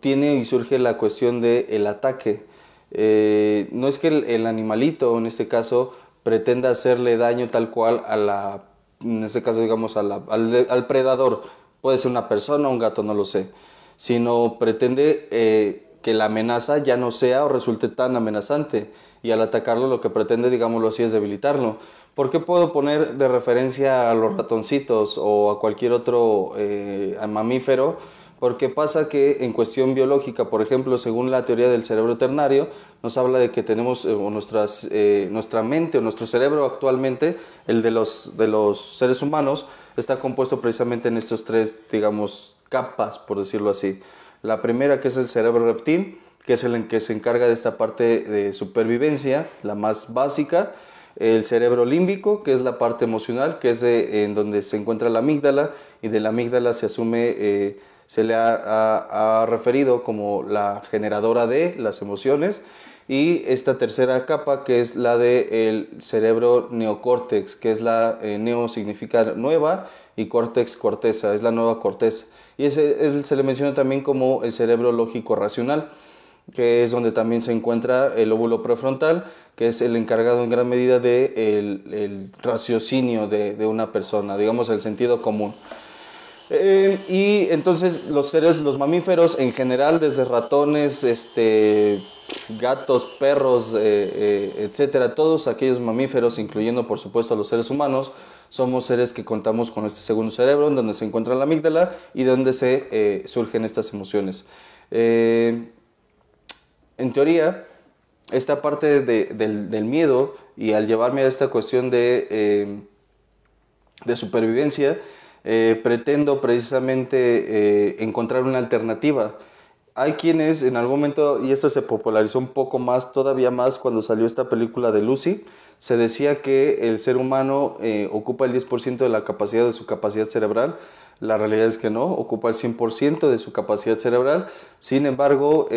tiene y surge la cuestión del el ataque. Eh, no es que el, animalito, en este caso, pretenda hacerle daño tal cual a la, en este caso, digamos, al, predador. Puede ser una persona, o un gato, no lo sé. Sino pretende eh, que la amenaza ya no sea o resulte tan amenazante. Y al atacarlo lo que pretende, digámoslo así, es debilitarlo. ¿Por qué puedo poner de referencia a los ratoncitos o a cualquier otro eh, mamífero? Porque pasa que en cuestión biológica, por ejemplo, según la teoría del cerebro ternario, nos habla de que tenemos eh, nuestras, eh, nuestra mente o nuestro cerebro actualmente, el de los, de los seres humanos, está compuesto precisamente en estos tres, digamos, capas, por decirlo así. La primera que es el cerebro reptil, que es el en que se encarga de esta parte de supervivencia, la más básica. El cerebro límbico, que es la parte emocional, que es en donde se encuentra la amígdala, y de la amígdala se asume... Eh, se le ha, referido como la generadora de las emociones y esta tercera capa que es la del cerebro neocórtex, que es la eh, neo significa nueva y córtex corteza, es la nueva corteza. Y se le menciona también como el cerebro lógico racional, que es donde también se encuentra el óvulo prefrontal, que es el encargado en gran medida del de raciocinio de una persona, digamos el sentido común. Em, y entonces los seres, los mamíferos en general, desde ratones, este, gatos, perros, eh, eh, etcétera, todos aquellos mamíferos, incluyendo por supuesto a los seres humanos, somos seres que contamos con este segundo cerebro, en donde se encuentra la amígdala y donde se eh, surgen estas emociones. Em, en teoría, esta parte del, miedo y al llevarme a esta cuestión de em, supervivencia, eh, pretendo precisamente eh, encontrar una alternativa. Hay quienes en algún momento, y esto se popularizó un poco más, todavía más cuando salió esta película de Lucy, se decía que el ser humano eh, ocupa el 10% de la capacidad de su capacidad cerebral. La realidad es que no, ocupa el 100% de su capacidad cerebral. Sin embargo,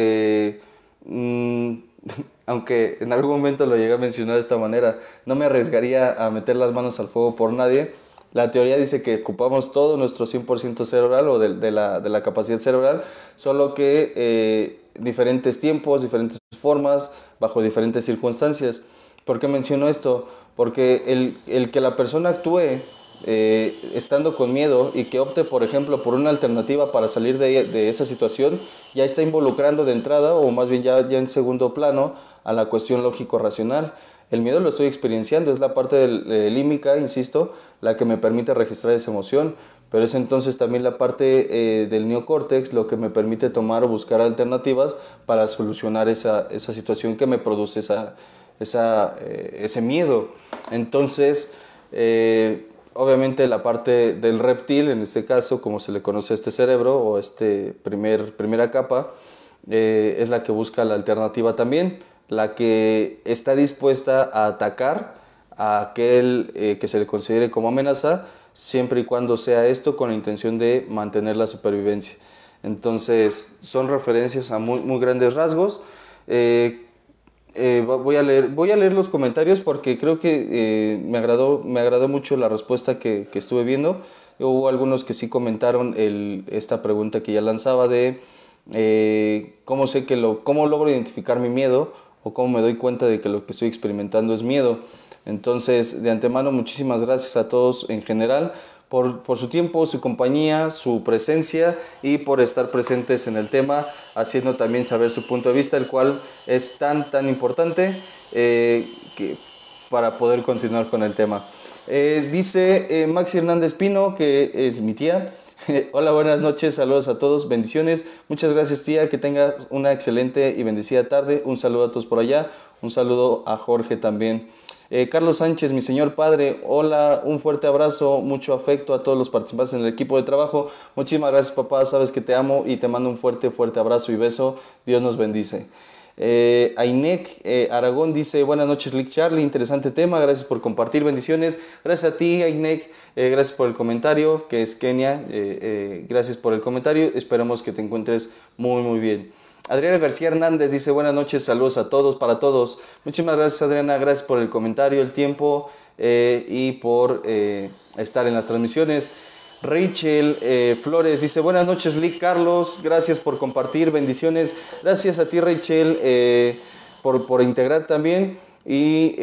mm, aunque en algún momento lo llegué a mencionar de esta manera, no me arriesgaría a meter las manos al fuego por nadie la teoría dice que ocupamos todo nuestro 100% cerebral o de, la, de, la, capacidad cerebral, solo que eh, diferentes tiempos, diferentes formas, bajo diferentes circunstancias. ¿Por qué menciono esto? Porque el, el que la persona actúe eh, estando con miedo y que opte, por ejemplo, por una alternativa para salir de, esa situación, ya está involucrando de entrada o más bien ya, ya en segundo plano a la cuestión lógico-racional. El miedo lo estoy experienciando, es la parte del, eh, límica, insisto, la que me permite registrar esa emoción, pero es entonces también la parte eh, del neocórtex lo que me permite tomar o buscar alternativas para solucionar esa, situación que me produce eh, ese miedo. Entonces, eh, obviamente la parte del reptil, en este caso, como se le conoce a este cerebro o este primer, primera capa, es la que busca la alternativa también, la que está dispuesta a atacar a aquel eh, que se le considere como amenaza, siempre y cuando sea esto con la intención de mantener la supervivencia. Entonces, son referencias a muy, grandes rasgos. Eh, eh, voy, a leer, voy a leer los comentarios porque creo que me, agradó, me agradó mucho la respuesta que, estuve viendo. Hubo algunos que sí comentaron esta pregunta que ya lanzaba de cómo sé que lo, cómo logro identificar mi miedo o cómo me doy cuenta de que lo que estoy experimentando es miedo. Entonces, de antemano, muchísimas gracias a todos en general por, su tiempo, su compañía, su presencia y por estar presentes en el tema, haciendo también saber su punto de vista, el cual es tan, tan importante eh, para poder continuar con el tema. Eh, dice eh, Maxi Hernández Pino, que es mi tía. Hola, buenas noches, saludos a todos, bendiciones. Muchas gracias tía, que tengas una excelente y bendecida tarde. Un saludo a todos por allá, un saludo a Jorge también. Eh, Carlos Sánchez, mi señor padre, hola, un fuerte abrazo, mucho afecto a todos los participantes en el equipo de trabajo. Muchísimas gracias papá, sabes que te amo y te mando un fuerte, fuerte abrazo y beso. Dios nos bendice. Eh, Ainek eh, Aragón dice, buenas noches Lick Charlie, interesante tema, gracias por compartir, bendiciones. Gracias a ti Ainek, gracias por el comentario, que es Kenia, gracias por el comentario, esperamos que te encuentres muy, muy bien. Adriana García Hernández dice buenas noches, saludos a todos, para todos. Muchísimas gracias Adriana, gracias por el comentario, el tiempo eh, y por eh, estar en las transmisiones. Rachel eh, Flores dice buenas noches, Lee Carlos, gracias por compartir, bendiciones. Gracias a ti Rachel por, integrar también y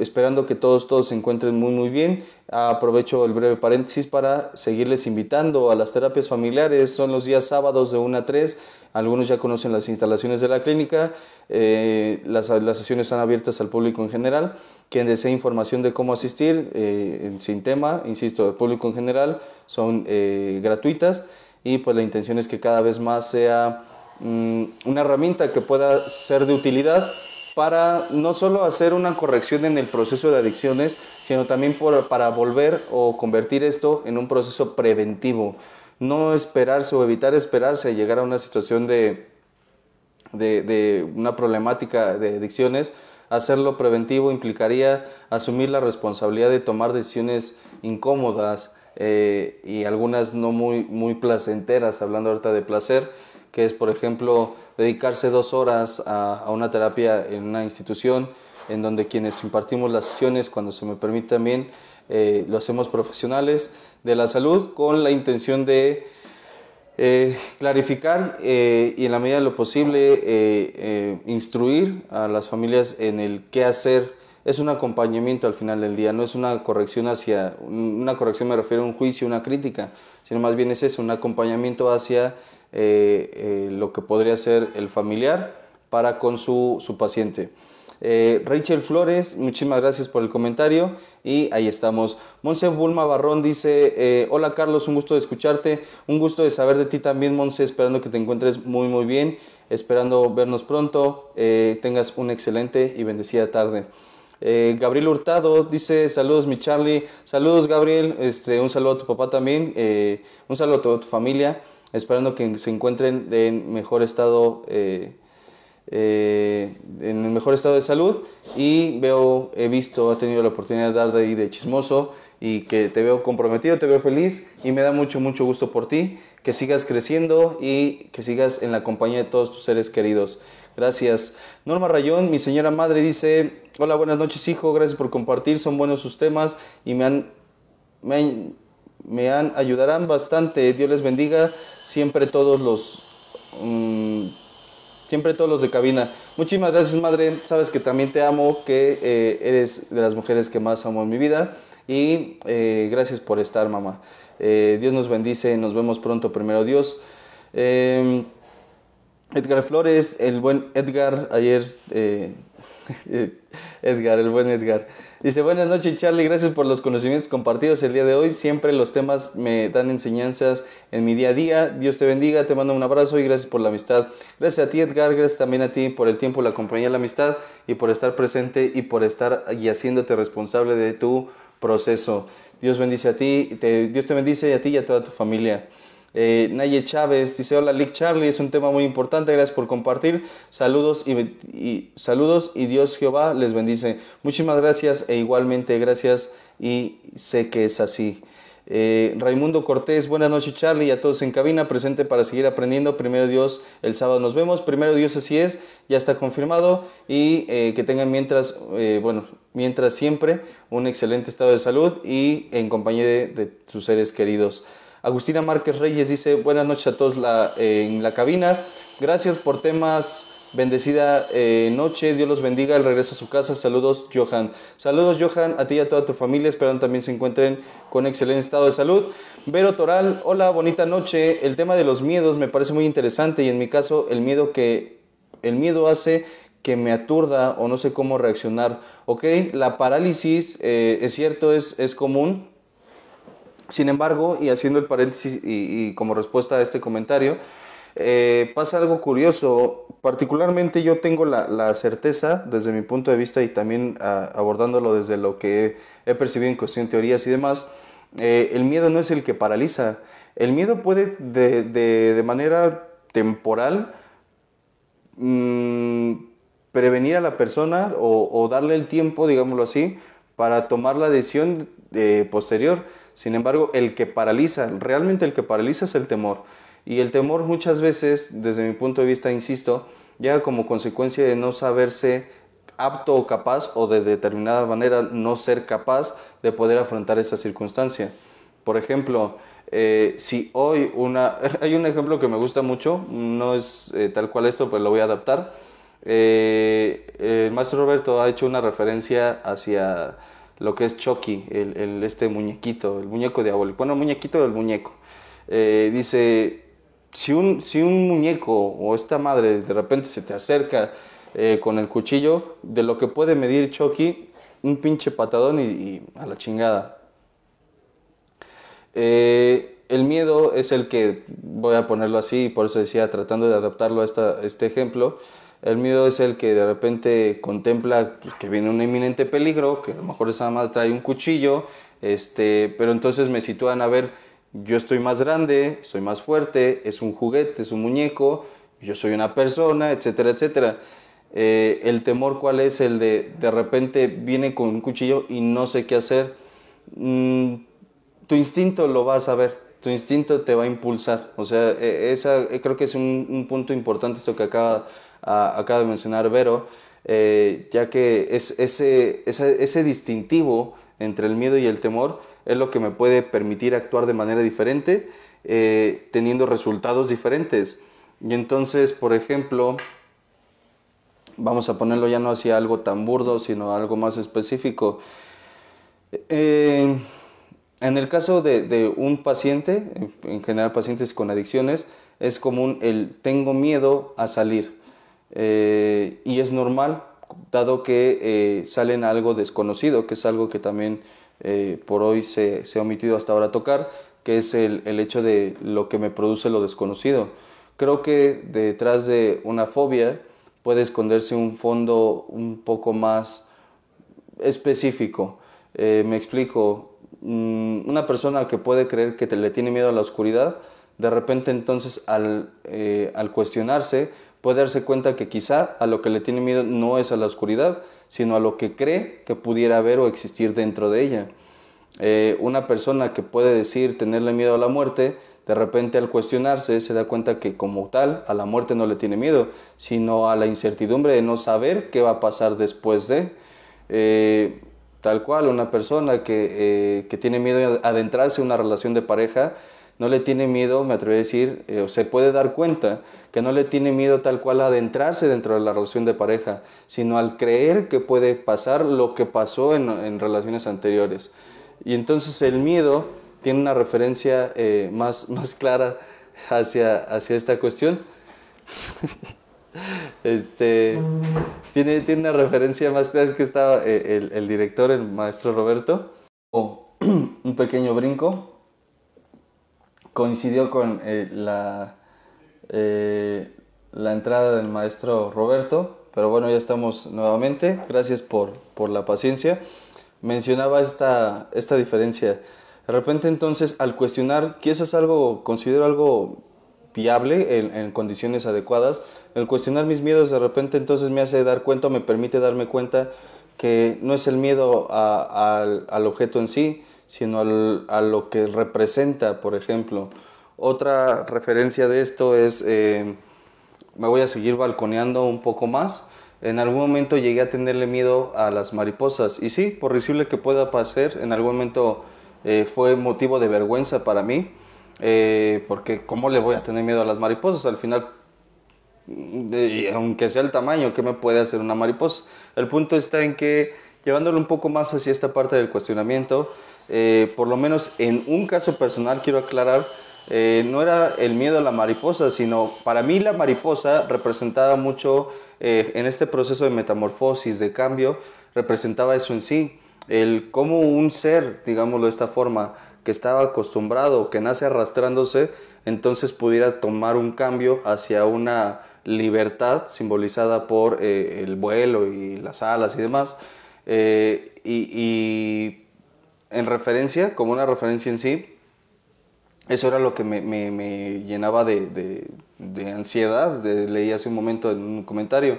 esperando que todos todos se encuentren muy muy bien aprovecho el breve paréntesis para seguirles invitando a las terapias familiares son los días sábados de 1 a 3 algunos ya conocen las instalaciones de la clínica, eh, las, sesiones están abiertas al público en general. Quien desee información de cómo asistir, eh, sin tema, insisto, al público en general, son eh, gratuitas y pues la intención es que cada vez más sea mm, una herramienta que pueda ser de utilidad para no solo hacer una corrección en el proceso de adicciones, sino también para volver o convertir esto en un proceso preventivo no esperarse o evitar esperarse a llegar a una situación de, una problemática de adicciones, hacerlo preventivo implicaría asumir la responsabilidad de tomar decisiones incómodas eh, y algunas no muy, muy placenteras, hablando ahorita de placer, que es, por ejemplo, dedicarse dos horas a, una terapia en una institución, en donde quienes impartimos las sesiones, cuando se me permite también, eh, lo hacemos profesionales de la salud con la intención de eh, clarificar eh, y en la medida de lo posible eh, instruir a las familias en el qué hacer. Es un acompañamiento al final del día, no es una corrección hacia, una corrección me refiero a un juicio, una crítica, sino más bien es eso, un acompañamiento hacia lo que podría ser el familiar para con su, su paciente. Eh, Rachel Flores, muchísimas gracias por el comentario y ahí estamos. Monse Bulma Barrón dice, eh, hola Carlos, un gusto de escucharte, un gusto de saber de ti también, Monse, esperando que te encuentres muy muy bien, esperando vernos pronto, eh, tengas una excelente y bendecida tarde. Gabriel Hurtado dice, saludos mi Charlie, saludos Gabriel, este, un saludo a tu papá también, un saludo a toda tu familia, esperando que se encuentren en mejor estado eh, en el mejor estado de salud y veo, he visto, ha tenido la oportunidad de dar de ahí de chismoso y que te veo comprometido, te veo feliz y me da mucho, mucho gusto por ti, que sigas creciendo y que sigas en la compañía de todos tus seres queridos. Gracias. Norma Rayón, mi señora madre, dice, hola, buenas noches hijo, gracias por compartir, son buenos sus temas y me han... Me han ayudarán bastante. Dios les bendiga siempre todos los mm, Siempre todos los de cabina. Muchísimas gracias, madre. Sabes que también te amo, que eh, eres de las mujeres que más amo en mi vida. Y eh, gracias por estar, mamá. Eh, Dios nos bendice. Nos vemos pronto, primero Dios. Em, Edgar Flores, el buen Edgar, ayer. Edgar, el buen Edgar. Dice, buenas noches Charlie, gracias por los conocimientos compartidos el día de hoy. Siempre los temas me dan enseñanzas en mi día a día. Dios te bendiga, te mando un abrazo y gracias por la amistad. Gracias a ti Edgar, gracias también a ti por el tiempo, la compañía, la amistad y por estar presente y por estar y haciéndote responsable de tu proceso. Dios bendice a ti, te, Dios te bendice y a ti y a toda tu familia. Eh, Naye Chávez dice, hola Lick Charlie, es un tema muy importante, gracias por compartir. Saludos y, saludos y Dios Jehová les bendice. Muchísimas gracias e igualmente gracias y sé que es así. Eh, Raimundo Cortés, buenas noches Charlie y a todos en cabina, presente para seguir aprendiendo. Primero Dios, el sábado nos vemos. Primero Dios, así es, ya está confirmado. Y eh, que tengan mientras, bueno, mientras siempre un excelente estado de salud y en compañía de sus seres queridos. Agustina Márquez Reyes dice, buenas noches a todos eh, en la cabina. Gracias por temas. Bendecida eh, noche, Dios los bendiga, el regreso a su casa. Saludos, Johan. Saludos, Johan, a ti y a toda tu familia. Esperando también se encuentren con excelente estado de salud. Vero Toral, hola, bonita noche. El tema de los miedos me parece muy interesante y en mi caso el miedo que el miedo hace que me aturda o no sé cómo reaccionar. ¿Ok? La parálisis, eh, es cierto, es, es común, sin embargo, y haciendo el paréntesis y, como respuesta a este comentario, eh, pasa algo curioso. Particularmente yo tengo la, certeza, desde mi punto de vista y también ah, abordándolo desde lo que he, percibido en cuestión de teorías y demás, eh, el miedo no es el que paraliza. El miedo puede de, manera temporal mm, prevenir a la persona o, darle el tiempo, digámoslo así, para tomar la decisión eh, posterior. Sin embargo, el que paraliza, realmente el que paraliza es el temor. Y el temor muchas veces, desde mi punto de vista, insisto, llega como consecuencia de no saberse apto o capaz o de determinada manera no ser capaz de poder afrontar esa circunstancia. Por ejemplo, eh, si hoy una... Hay un ejemplo que me gusta mucho, no es eh, tal cual esto, pero lo voy a adaptar. Eh, el maestro Roberto ha hecho una referencia hacia lo que es Chucky, el, este muñequito, el muñeco diabólico. Bueno, muñequito del muñeco. Eh, dice, si un, si un muñeco o esta madre de repente se te acerca eh, con el cuchillo, de lo que puede medir Chucky, un pinche patadón y, a la chingada. Eh, el miedo es el que, voy a ponerlo así, por eso decía, tratando de adaptarlo a este ejemplo, el miedo es el que de repente contempla que viene un inminente peligro, que a lo mejor esa mamá trae un cuchillo, este, pero entonces me sitúan a ver, yo estoy más grande, soy más fuerte, es un juguete, es un muñeco, yo soy una persona, etcétera, etcétera. Eh, el temor cuál es el de de repente viene con un cuchillo y no sé qué hacer. Mm, tu instinto lo va a saber, tu instinto te va a impulsar. O sea, e, esa, creo que es un, un punto importante esto que acaba Acabo acaba de mencionar Vero, eh, ya que ese, distintivo entre el miedo y el temor es lo que me puede permitir actuar de manera diferente, eh, teniendo resultados diferentes. Y entonces, por ejemplo, vamos a ponerlo ya no hacia algo tan burdo, sino algo más específico. Eh, en el caso de, de, un paciente, en general pacientes con adicciones, es común el tengo miedo a salir. Eh, y es normal, dado que eh, salen algo desconocido, que es algo que también eh, por hoy se, ha omitido hasta ahora tocar, que es el, hecho de lo que me produce lo desconocido. Creo que detrás de una fobia puede esconderse un fondo un poco más específico. me explico, mm, una persona que puede creer que te, le tiene miedo a la oscuridad, de repente entonces al cuestionarse puede darse cuenta que quizá a lo que le tiene miedo no es a la oscuridad, sino a lo que cree que pudiera haber o existir dentro de ella. Eh, una persona que puede decir tenerle miedo a la muerte, de repente al cuestionarse se da cuenta que como tal a la muerte no le tiene miedo, sino a la incertidumbre de no saber qué va a pasar después de. Eh, tal cual, una persona que, eh, que tiene miedo a adentrarse en una relación de pareja, no le tiene miedo, me atrevo a decir, eh, o se puede dar cuenta que no le tiene miedo tal cual adentrarse dentro de la relación de pareja, sino al creer que puede pasar lo que pasó en, relaciones anteriores. Y entonces el miedo tiene una referencia eh, más, más clara hacia, hacia esta cuestión. Este, tiene, tiene una referencia más clara, es que estaba eh, el, director, el maestro Roberto. o oh. un pequeño brinco coincidió con eh, la, eh, la entrada del maestro Roberto, pero bueno, ya estamos nuevamente. Gracias por, por la paciencia. Mencionaba esta, esta diferencia. De repente entonces, al cuestionar, que eso es algo, considero algo viable en, condiciones adecuadas, el cuestionar mis miedos de repente entonces me hace dar cuenta, me permite darme cuenta que no es el miedo al, al objeto en sí, sino a lo que representa, por ejemplo. Otra referencia de esto es, eh, me voy a seguir balconeando un poco más. En algún momento llegué a tenerle miedo a las mariposas y sí, por risible que pueda pasar, en algún momento eh, fue motivo de vergüenza para mí, eh, porque ¿cómo le voy a tener miedo a las mariposas? Al final, aunque sea el tamaño, ¿qué me puede hacer una mariposa? El punto está en que llevándolo un poco más hacia esta parte del cuestionamiento, eh, por lo menos en un caso personal quiero aclarar, eh, no era el miedo a la mariposa, sino para mí la mariposa representaba mucho eh, en este proceso de metamorfosis, de cambio, representaba eso en sí, el cómo un ser, digámoslo de esta forma, que estaba acostumbrado, que nace arrastrándose, entonces pudiera tomar un cambio hacia una libertad simbolizada por el vuelo y las alas y demás, y, y en referencia, como una referencia en sí, eso era lo que me, llenaba de, ansiedad, leí hace un momento en un comentario,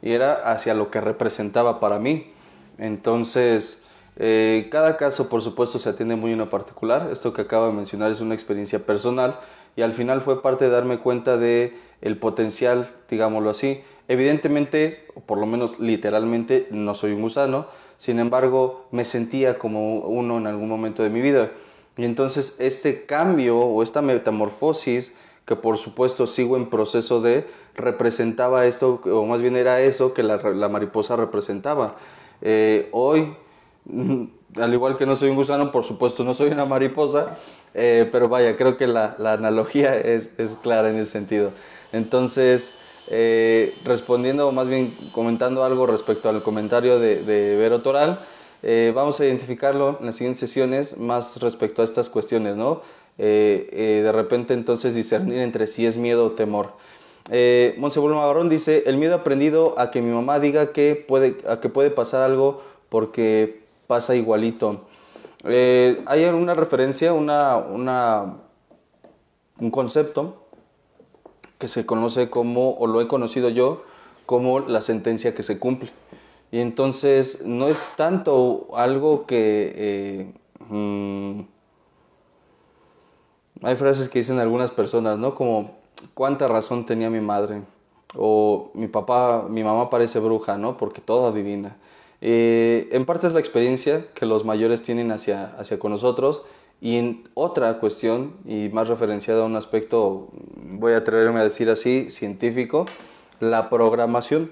y era hacia lo que representaba para mí. Entonces, eh, cada caso, por supuesto, se atiende muy en lo particular. Esto que acabo de mencionar es una experiencia personal y al final fue parte de darme cuenta de el potencial, digámoslo así. Evidentemente, o por lo menos literalmente, no soy un gusano, sin embargo me sentía como uno en algún momento de mi vida. Y entonces este cambio o esta metamorfosis, que por supuesto sigo en proceso de, representaba esto, o más bien era eso que la, mariposa representaba. Eh, hoy, mm, al igual que no soy un gusano, por supuesto no soy una mariposa, eh, pero vaya, creo que la, analogía es, clara en ese sentido. Entonces, eh, respondiendo, o más bien comentando algo respecto al comentario de, Vero Toral, eh, vamos a identificarlo en las siguientes sesiones más respecto a estas cuestiones, ¿no? Eh, de repente entonces discernir entre si es miedo o temor. Eh, Magarrón dice, el miedo aprendido a que mi mamá diga que puede, a que puede pasar algo porque pasa igualito. hay una referencia, una, una, un concepto que se conoce como, o lo he conocido yo, como la sentencia que se cumple. Y entonces no es tanto algo que... Eh, mm, hay frases que dicen algunas personas, ¿no? Como, ¿cuánta razón tenía mi madre? O mi papá, mi mamá parece bruja, ¿no? Porque todo adivina. Eh, en parte es la experiencia que los mayores tienen hacia, hacia con nosotros y en otra cuestión, y más referenciada a un aspecto, voy a atreverme a decir así, científico, la programación.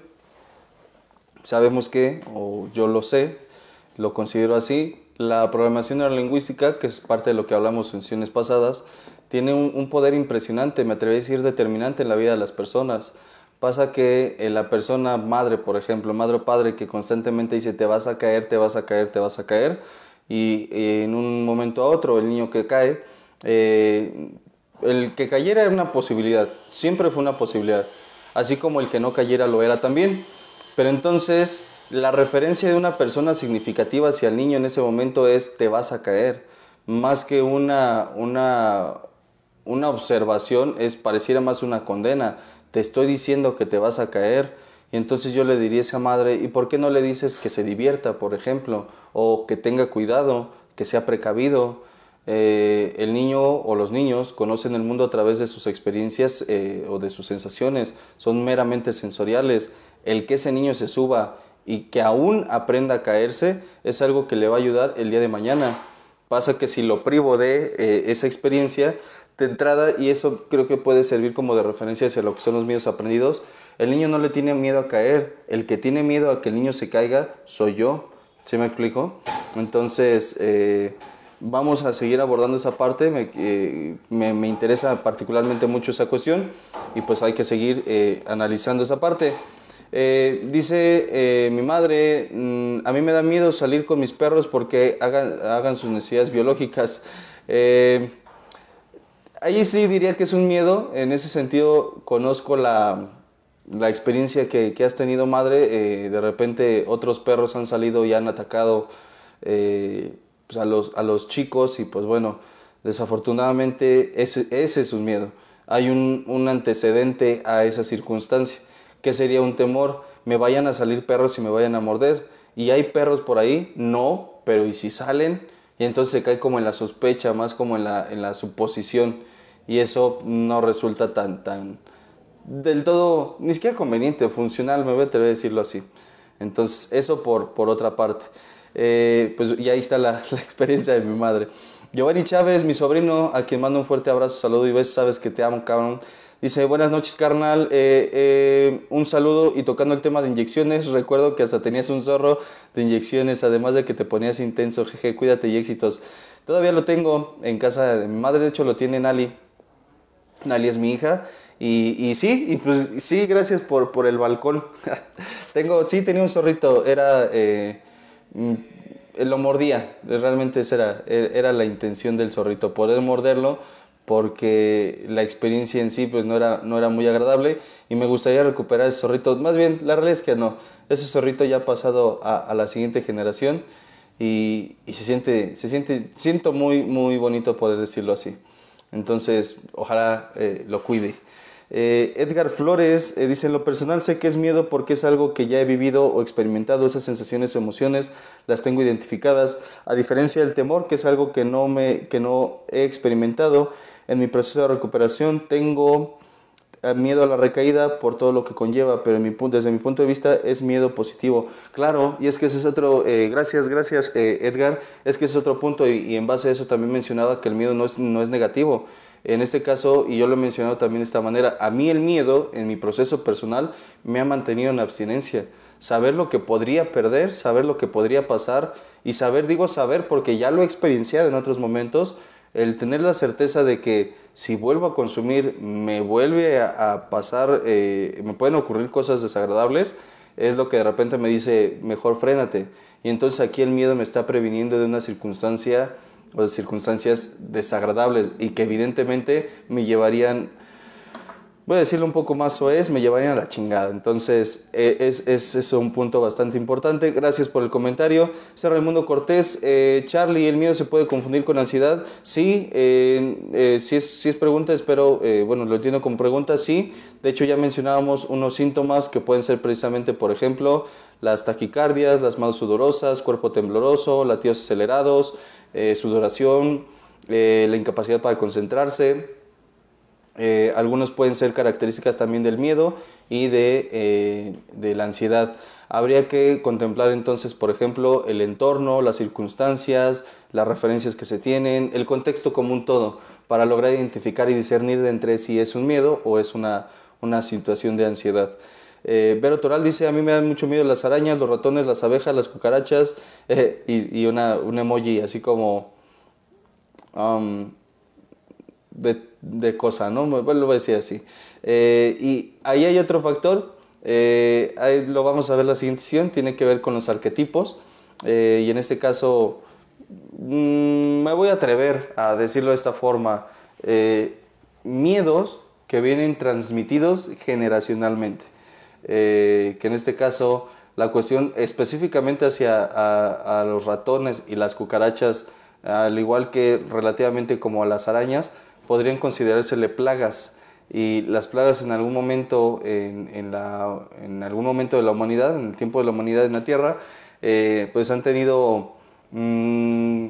Sabemos que, o yo lo sé, lo considero así, la programación neurolingüística, que es parte de lo que hablamos en sesiones pasadas, tiene un, poder impresionante, me atrevo a decir determinante en la vida de las personas. Pasa que eh, la persona madre, por ejemplo, madre o padre, que constantemente dice te vas a caer, te vas a caer, te vas a caer, y eh, en un momento a otro el niño que cae, eh, el que cayera era una posibilidad, siempre fue una posibilidad, así como el que no cayera lo era también. Pero entonces la referencia de una persona significativa hacia el niño en ese momento es te vas a caer, más que una, una observación es pareciera más una condena, te estoy diciendo que te vas a caer y entonces yo le diría a esa madre, ¿y por qué no le dices que se divierta, por ejemplo? O que tenga cuidado, que sea precavido. Eh, el niño o los niños conocen el mundo a través de sus experiencias eh, o de sus sensaciones, son meramente sensoriales. El que ese niño se suba y que aún aprenda a caerse es algo que le va a ayudar el día de mañana. Pasa que si lo privo de eh, esa experiencia de entrada, y eso creo que puede servir como de referencia hacia lo que son los medios aprendidos, el niño no le tiene miedo a caer. El que tiene miedo a que el niño se caiga soy yo. ¿Se me explico? Entonces, eh, vamos a seguir abordando esa parte. Eh, me, me, interesa particularmente mucho esa cuestión y pues hay que seguir eh, analizando esa parte. dice mi madre, mm, a mí me da miedo salir con mis perros porque hagan, hagan sus necesidades biológicas. ahí sí diría que es un miedo, en ese sentido conozco la, la experiencia que, que has tenido, madre, eh, de repente otros perros han salido y han atacado eh, pues, a, los, a los chicos y pues bueno, desafortunadamente ese, es un miedo. Hay un, un antecedente a esa circunstancia, que sería un temor, me vayan a salir perros y me vayan a morder. Y hay perros por ahí, no, pero y si salen, y entonces se cae como en la sospecha, más como en la, en la suposición, y eso no resulta tan, tan, del todo, ni siquiera conveniente, funcional, me voy a atrever a decirlo así. Entonces, eso por, otra parte. Eh, pues y ahí está la, experiencia de mi madre. Giovanni Chávez, mi sobrino, a quien mando un fuerte abrazo, saludo y ves, sabes que te amo, cabrón. Dice, buenas noches, carnal. Eh, eh, un saludo y tocando el tema de inyecciones, recuerdo que hasta tenías un zorro de inyecciones, además de que te ponías intenso, jeje, cuídate y éxitos. Todavía lo tengo en casa de mi madre, de hecho lo tiene Nali. Nali es mi hija. Y, sí, pues, sí, gracias por, por el balcón. Tengo, sí, tenía un zorrito, era, eh, mm, lo mordía, realmente esa era, er, era la intención del zorrito, poder morderlo porque la experiencia en sí pues no era, no era muy agradable y me gustaría recuperar ese zorrito, más bien la realidad es que no, ese zorrito ya ha pasado a, la siguiente generación y, se siente, se siente, siento muy, muy bonito poder decirlo así. Entonces, ojalá eh, lo cuide. Eh, Edgar Flores eh, dice, en lo personal sé que es miedo porque es algo que ya he vivido o experimentado, esas sensaciones o emociones las tengo identificadas, a diferencia del temor, que es algo que no, me, que no he experimentado. En mi proceso de recuperación tengo eh, miedo a la recaída por todo lo que conlleva, pero desde mi punto de vista es miedo positivo. Claro, y es que ese es otro, gracias, gracias Edgar, es que ese es otro punto y, en base a eso también mencionaba que el miedo no es negativo, en este caso, y yo lo he mencionado también de esta manera, a mí el miedo en mi proceso personal me ha mantenido en abstinencia. Saber lo que podría perder, saber lo que podría pasar y saber, digo saber porque ya lo he experienciado en otros momentos, el tener la certeza de que si vuelvo a consumir me vuelve a, pasar, eh, me pueden ocurrir cosas desagradables, es lo que de repente me dice, mejor frénate. Y entonces aquí el miedo me está previniendo de una circunstancia o circunstancias desagradables y que evidentemente me llevarían, voy a decirlo un poco más o es, me llevarían a la chingada. Entonces, e, es, es, un punto bastante importante. Gracias por el comentario. el mundo Cortés, eh, Charlie, ¿el miedo se puede confundir con ansiedad? Sí, eh, eh, si es, sí, es, pregunta, espero, bueno, lo entiendo como pregunta, sí. De hecho, ya mencionábamos unos síntomas que pueden ser precisamente, por ejemplo, las taquicardias, las manos sudorosas, cuerpo tembloroso, latidos acelerados, eh, sudoración, eh, la incapacidad para concentrarse. Eh, algunos pueden ser características también del miedo y eh, de, la ansiedad. Habría que contemplar entonces, por ejemplo, el entorno, las circunstancias, las referencias que se tienen, el contexto como un todo, para lograr identificar y discernir de entre si es un miedo o es una situación de ansiedad. Eh, Vero Toral dice, a mí me dan mucho miedo las arañas, los ratones, las abejas, las cucarachas eh, y, un emoji así como um, de, de, cosa, ¿no? lo voy a decir así. Eh, y ahí hay otro factor, lo vamos a ver la siguiente sesión, tiene que ver con los arquetipos y en este caso mm, me voy a atrever a decirlo de esta forma, miedos que vienen transmitidos generacionalmente. Eh, que en este caso la cuestión específicamente hacia a, los ratones y las cucarachas, al igual que relativamente como a las arañas, podrían considerársele plagas y las plagas en algún momento en, algún momento de la humanidad en el tiempo de la humanidad en la tierra eh, pues han tenido mm,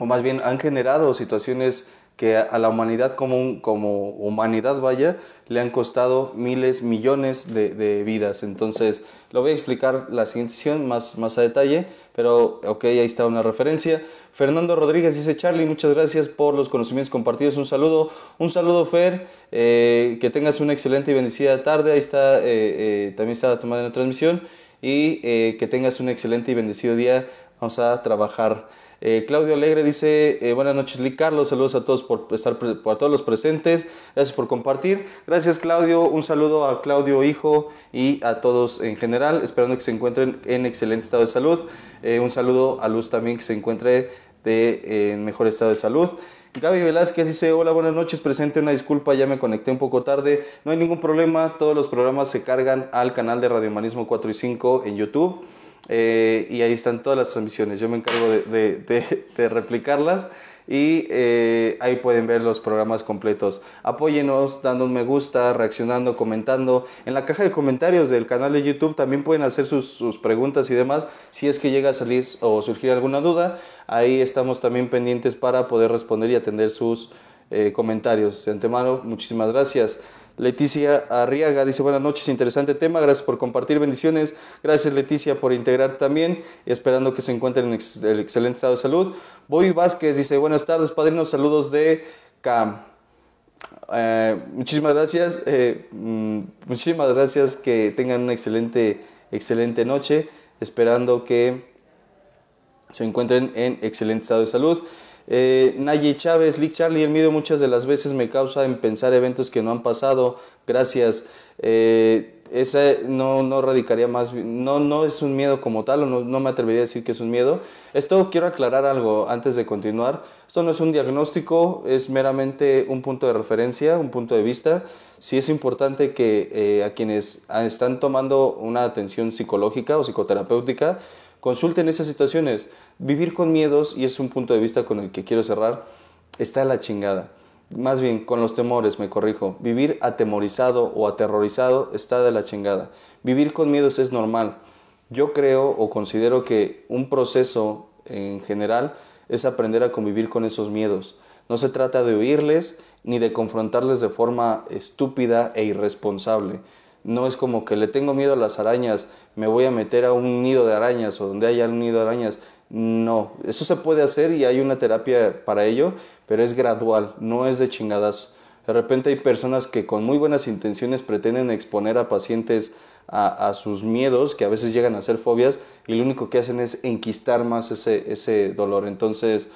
o más bien han generado situaciones que a, la humanidad como, como humanidad vaya le han costado miles, millones de, vidas. Entonces, lo voy a explicar la siguiente sesión más, más a detalle, pero ok, ahí está una referencia. Fernando Rodríguez dice, Charlie, muchas gracias por los conocimientos compartidos. Un saludo, un saludo Fer, eh, que tengas una excelente y bendecida tarde. Ahí está, eh, eh, también está en la transmisión y que tengas un excelente y bendecido día. Vamos a trabajar eh, Claudio Alegre dice, eh, buenas noches, Lee Carlos, saludos a todos por estar por todos los presentes, gracias por compartir. Gracias, Claudio, un saludo a Claudio Hijo y a todos en general, esperando que se encuentren en excelente estado de salud. Eh, un saludo a Luz también que se encuentre de, en mejor estado de salud. Gaby Velázquez dice, hola, buenas noches, presente una disculpa, ya me conecté un poco tarde, no hay ningún problema, todos los programas se cargan al canal de Radio Humanismo 4 y 5 en YouTube. Eh, y ahí están todas las transmisiones. Yo me encargo de, replicarlas y eh, ahí pueden ver los programas completos. Apóyenos dando un me gusta, reaccionando, comentando. En la caja de comentarios del canal de YouTube también pueden hacer sus, preguntas y demás si es que llega a salir o surgir alguna duda. Ahí estamos también pendientes para poder responder y atender sus eh, comentarios. De antemano, muchísimas gracias. Leticia Arriaga dice buenas noches, interesante tema, gracias por compartir bendiciones, gracias Leticia por integrar también, esperando que se encuentren en el excelente estado de salud. Bobby Vázquez dice buenas tardes, padrinos, saludos de CAM. Eh, muchísimas gracias, eh, mm, muchísimas gracias, que tengan una excelente, excelente noche, esperando que se encuentren en excelente estado de salud. Eh, Chávez, Lick Charlie, el miedo muchas de las veces me causa en pensar eventos que no han pasado. Gracias. Eh, no, no radicaría más, no, es un miedo como tal, no, me atrevería a decir que es un miedo. Esto quiero aclarar algo antes de continuar. Esto no es un diagnóstico, es meramente un punto de referencia, un punto de vista. Sí es importante que eh, a quienes están tomando una atención psicológica o psicoterapéutica consulten esas situaciones vivir con miedos, y es un punto de vista con el que quiero cerrar, está la chingada. Más bien, con los temores, me corrijo. Vivir atemorizado o aterrorizado está de la chingada. Vivir con miedos es normal. Yo creo o considero que un proceso en general es aprender a convivir con esos miedos. No se trata de huirles ni de confrontarles de forma estúpida e irresponsable. No es como que le tengo miedo a las arañas, me voy a meter a un nido de arañas o donde haya un nido de arañas no, eso se puede hacer y hay una terapia para ello, pero es gradual, no es de chingadas. De repente hay personas que con muy buenas intenciones pretenden exponer a pacientes a, sus miedos, que a veces llegan a ser fobias, y lo único que hacen es enquistar más ese, dolor. Entonces,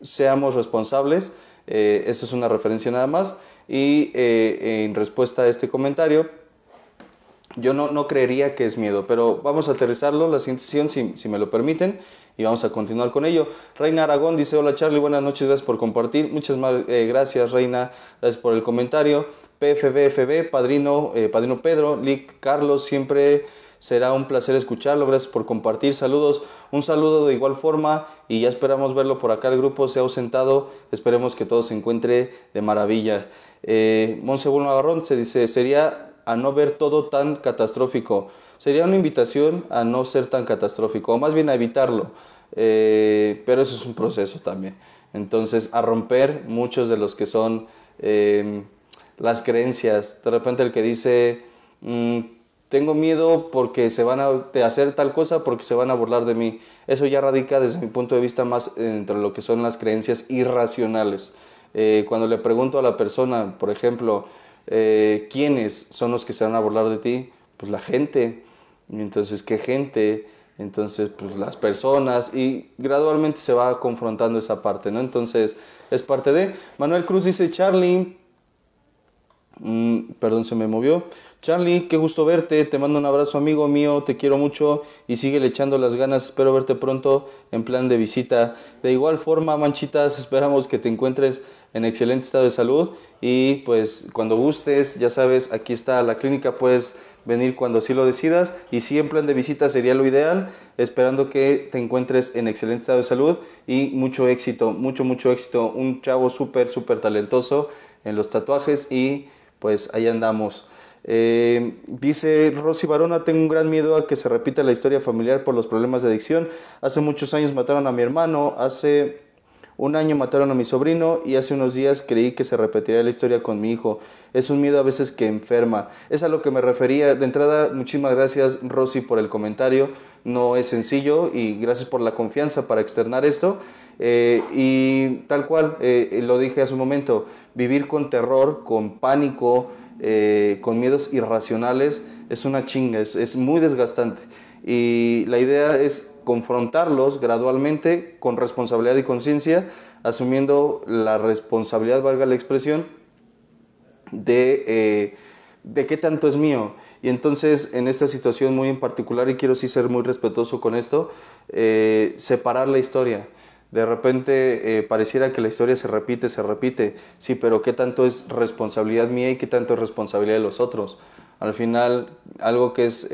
seamos responsables, eh, esto es una referencia nada más, y eh, en respuesta a este comentario, yo no, creería que es miedo, pero vamos a aterrizarlo la siguiente sesión, si, si me lo permiten y vamos a continuar con ello. Reina Aragón dice, hola Charlie, buenas noches, gracias por compartir. Muchas eh, gracias Reina, gracias por el comentario. PFBFB, Padrino, eh, Padrino Pedro, Lick Carlos, siempre será un placer escucharlo, gracias por compartir, saludos, un saludo de igual forma y ya esperamos verlo por acá, el grupo se ha ausentado, esperemos que todo se encuentre de maravilla. Eh, Monse se dice, sería a no ver todo tan catastrófico sería una invitación a no ser tan catastrófico, o más bien a evitarlo, eh, pero eso es un proceso también. Entonces, a romper muchos de los que son em, las creencias. De repente el que dice, mm, tengo miedo porque se van a hacer tal cosa, porque se van a burlar de mí. Eso ya radica desde mi punto de vista más entre lo que son las creencias irracionales. Eh, cuando le pregunto a la persona, por ejemplo, eh, ¿quiénes son los que se van a burlar de ti? Pues la gente entonces qué gente, entonces pues las personas y gradualmente se va confrontando esa parte, ¿no? Entonces es parte de... Manuel Cruz dice, Charlie, mm, perdón, se me movió. Charlie, qué gusto verte, te mando un abrazo amigo mío, te quiero mucho y sigue le echando las ganas, espero verte pronto en plan de visita. De igual forma, manchitas, esperamos que te encuentres en excelente estado de salud y pues cuando gustes, ya sabes, aquí está la clínica, pues venir cuando así lo decidas y si en plan de visita sería lo ideal, esperando que te encuentres en excelente estado de salud y mucho éxito, mucho, mucho éxito, un chavo súper, súper talentoso en los tatuajes y pues ahí andamos. Eh, dice Rosy Barona, tengo un gran miedo a que se repita la historia familiar por los problemas de adicción. Hace muchos años mataron a mi hermano, hace un año mataron a mi sobrino y hace unos días creí que se repetiría la historia con mi hijo. Es un miedo a veces que enferma. Es a lo que me refería. De entrada, muchísimas gracias Rosy por el comentario. No es sencillo y gracias por la confianza para externar esto. Eh, y tal cual, eh, lo dije hace un momento, vivir con terror, con pánico, eh, con miedos irracionales, es una chinga, es muy desgastante. Y la idea es confrontarlos gradualmente con responsabilidad y conciencia, asumiendo la responsabilidad, valga la expresión, de, eh, de qué tanto es mío. Y entonces, en esta situación muy en particular, y quiero sí ser muy respetuoso con esto, eh, separar la historia. De repente eh, pareciera que la historia se repite, se repite. Sí, pero ¿qué tanto es responsabilidad mía y qué tanto es responsabilidad de los otros? Al final, algo que es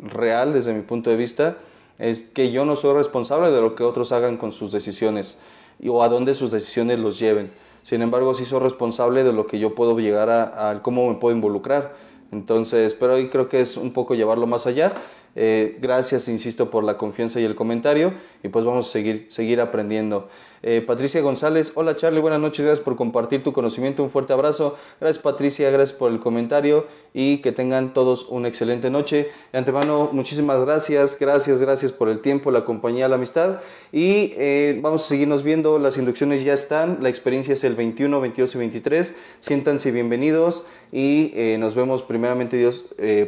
real desde mi punto de vista es que yo no soy responsable de lo que otros hagan con sus decisiones o a dónde sus decisiones los lleven. Sin embargo, sí soy responsable de lo que yo puedo llegar a, cómo me puedo involucrar. Entonces, pero hoy creo que es un poco llevarlo más allá. Eh, gracias, insisto, por la confianza y el comentario y pues vamos a seguir, seguir aprendiendo. Eh, Patricia González, hola Charlie, buenas noches, gracias por compartir tu conocimiento, un fuerte abrazo. Gracias Patricia, gracias por el comentario y que tengan todos una excelente noche. De antemano, muchísimas gracias, gracias, gracias por el tiempo, la compañía, la amistad y eh, vamos a seguirnos viendo, las inducciones ya están, la experiencia es el 21, 22 y 23, siéntanse bienvenidos y eh, nos vemos primeramente Dios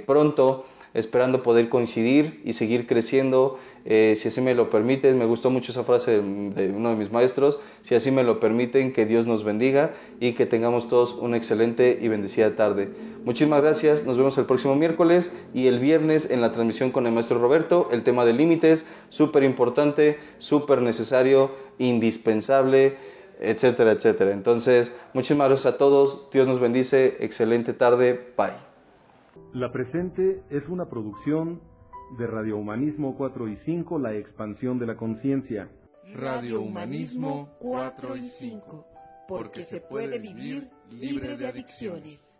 pronto, esperando poder coincidir y seguir creciendo eh, si así me lo permiten, me gustó mucho esa frase de, uno de mis maestros, si así me lo permiten, que Dios nos bendiga y que tengamos todos una excelente y bendecida tarde. Muchísimas gracias, nos vemos el próximo miércoles y el viernes en la transmisión con el maestro Roberto, el tema de límites, súper importante, súper necesario, indispensable etcétera, etcétera. Entonces, muchísimas gracias a todos, Dios nos bendice, excelente tarde, bye. La presente es una producción de Radio Humanismo 4 y 5, La expansión de la conciencia. Radio Humanismo 4 y 5, porque se puede vivir libre de adicciones.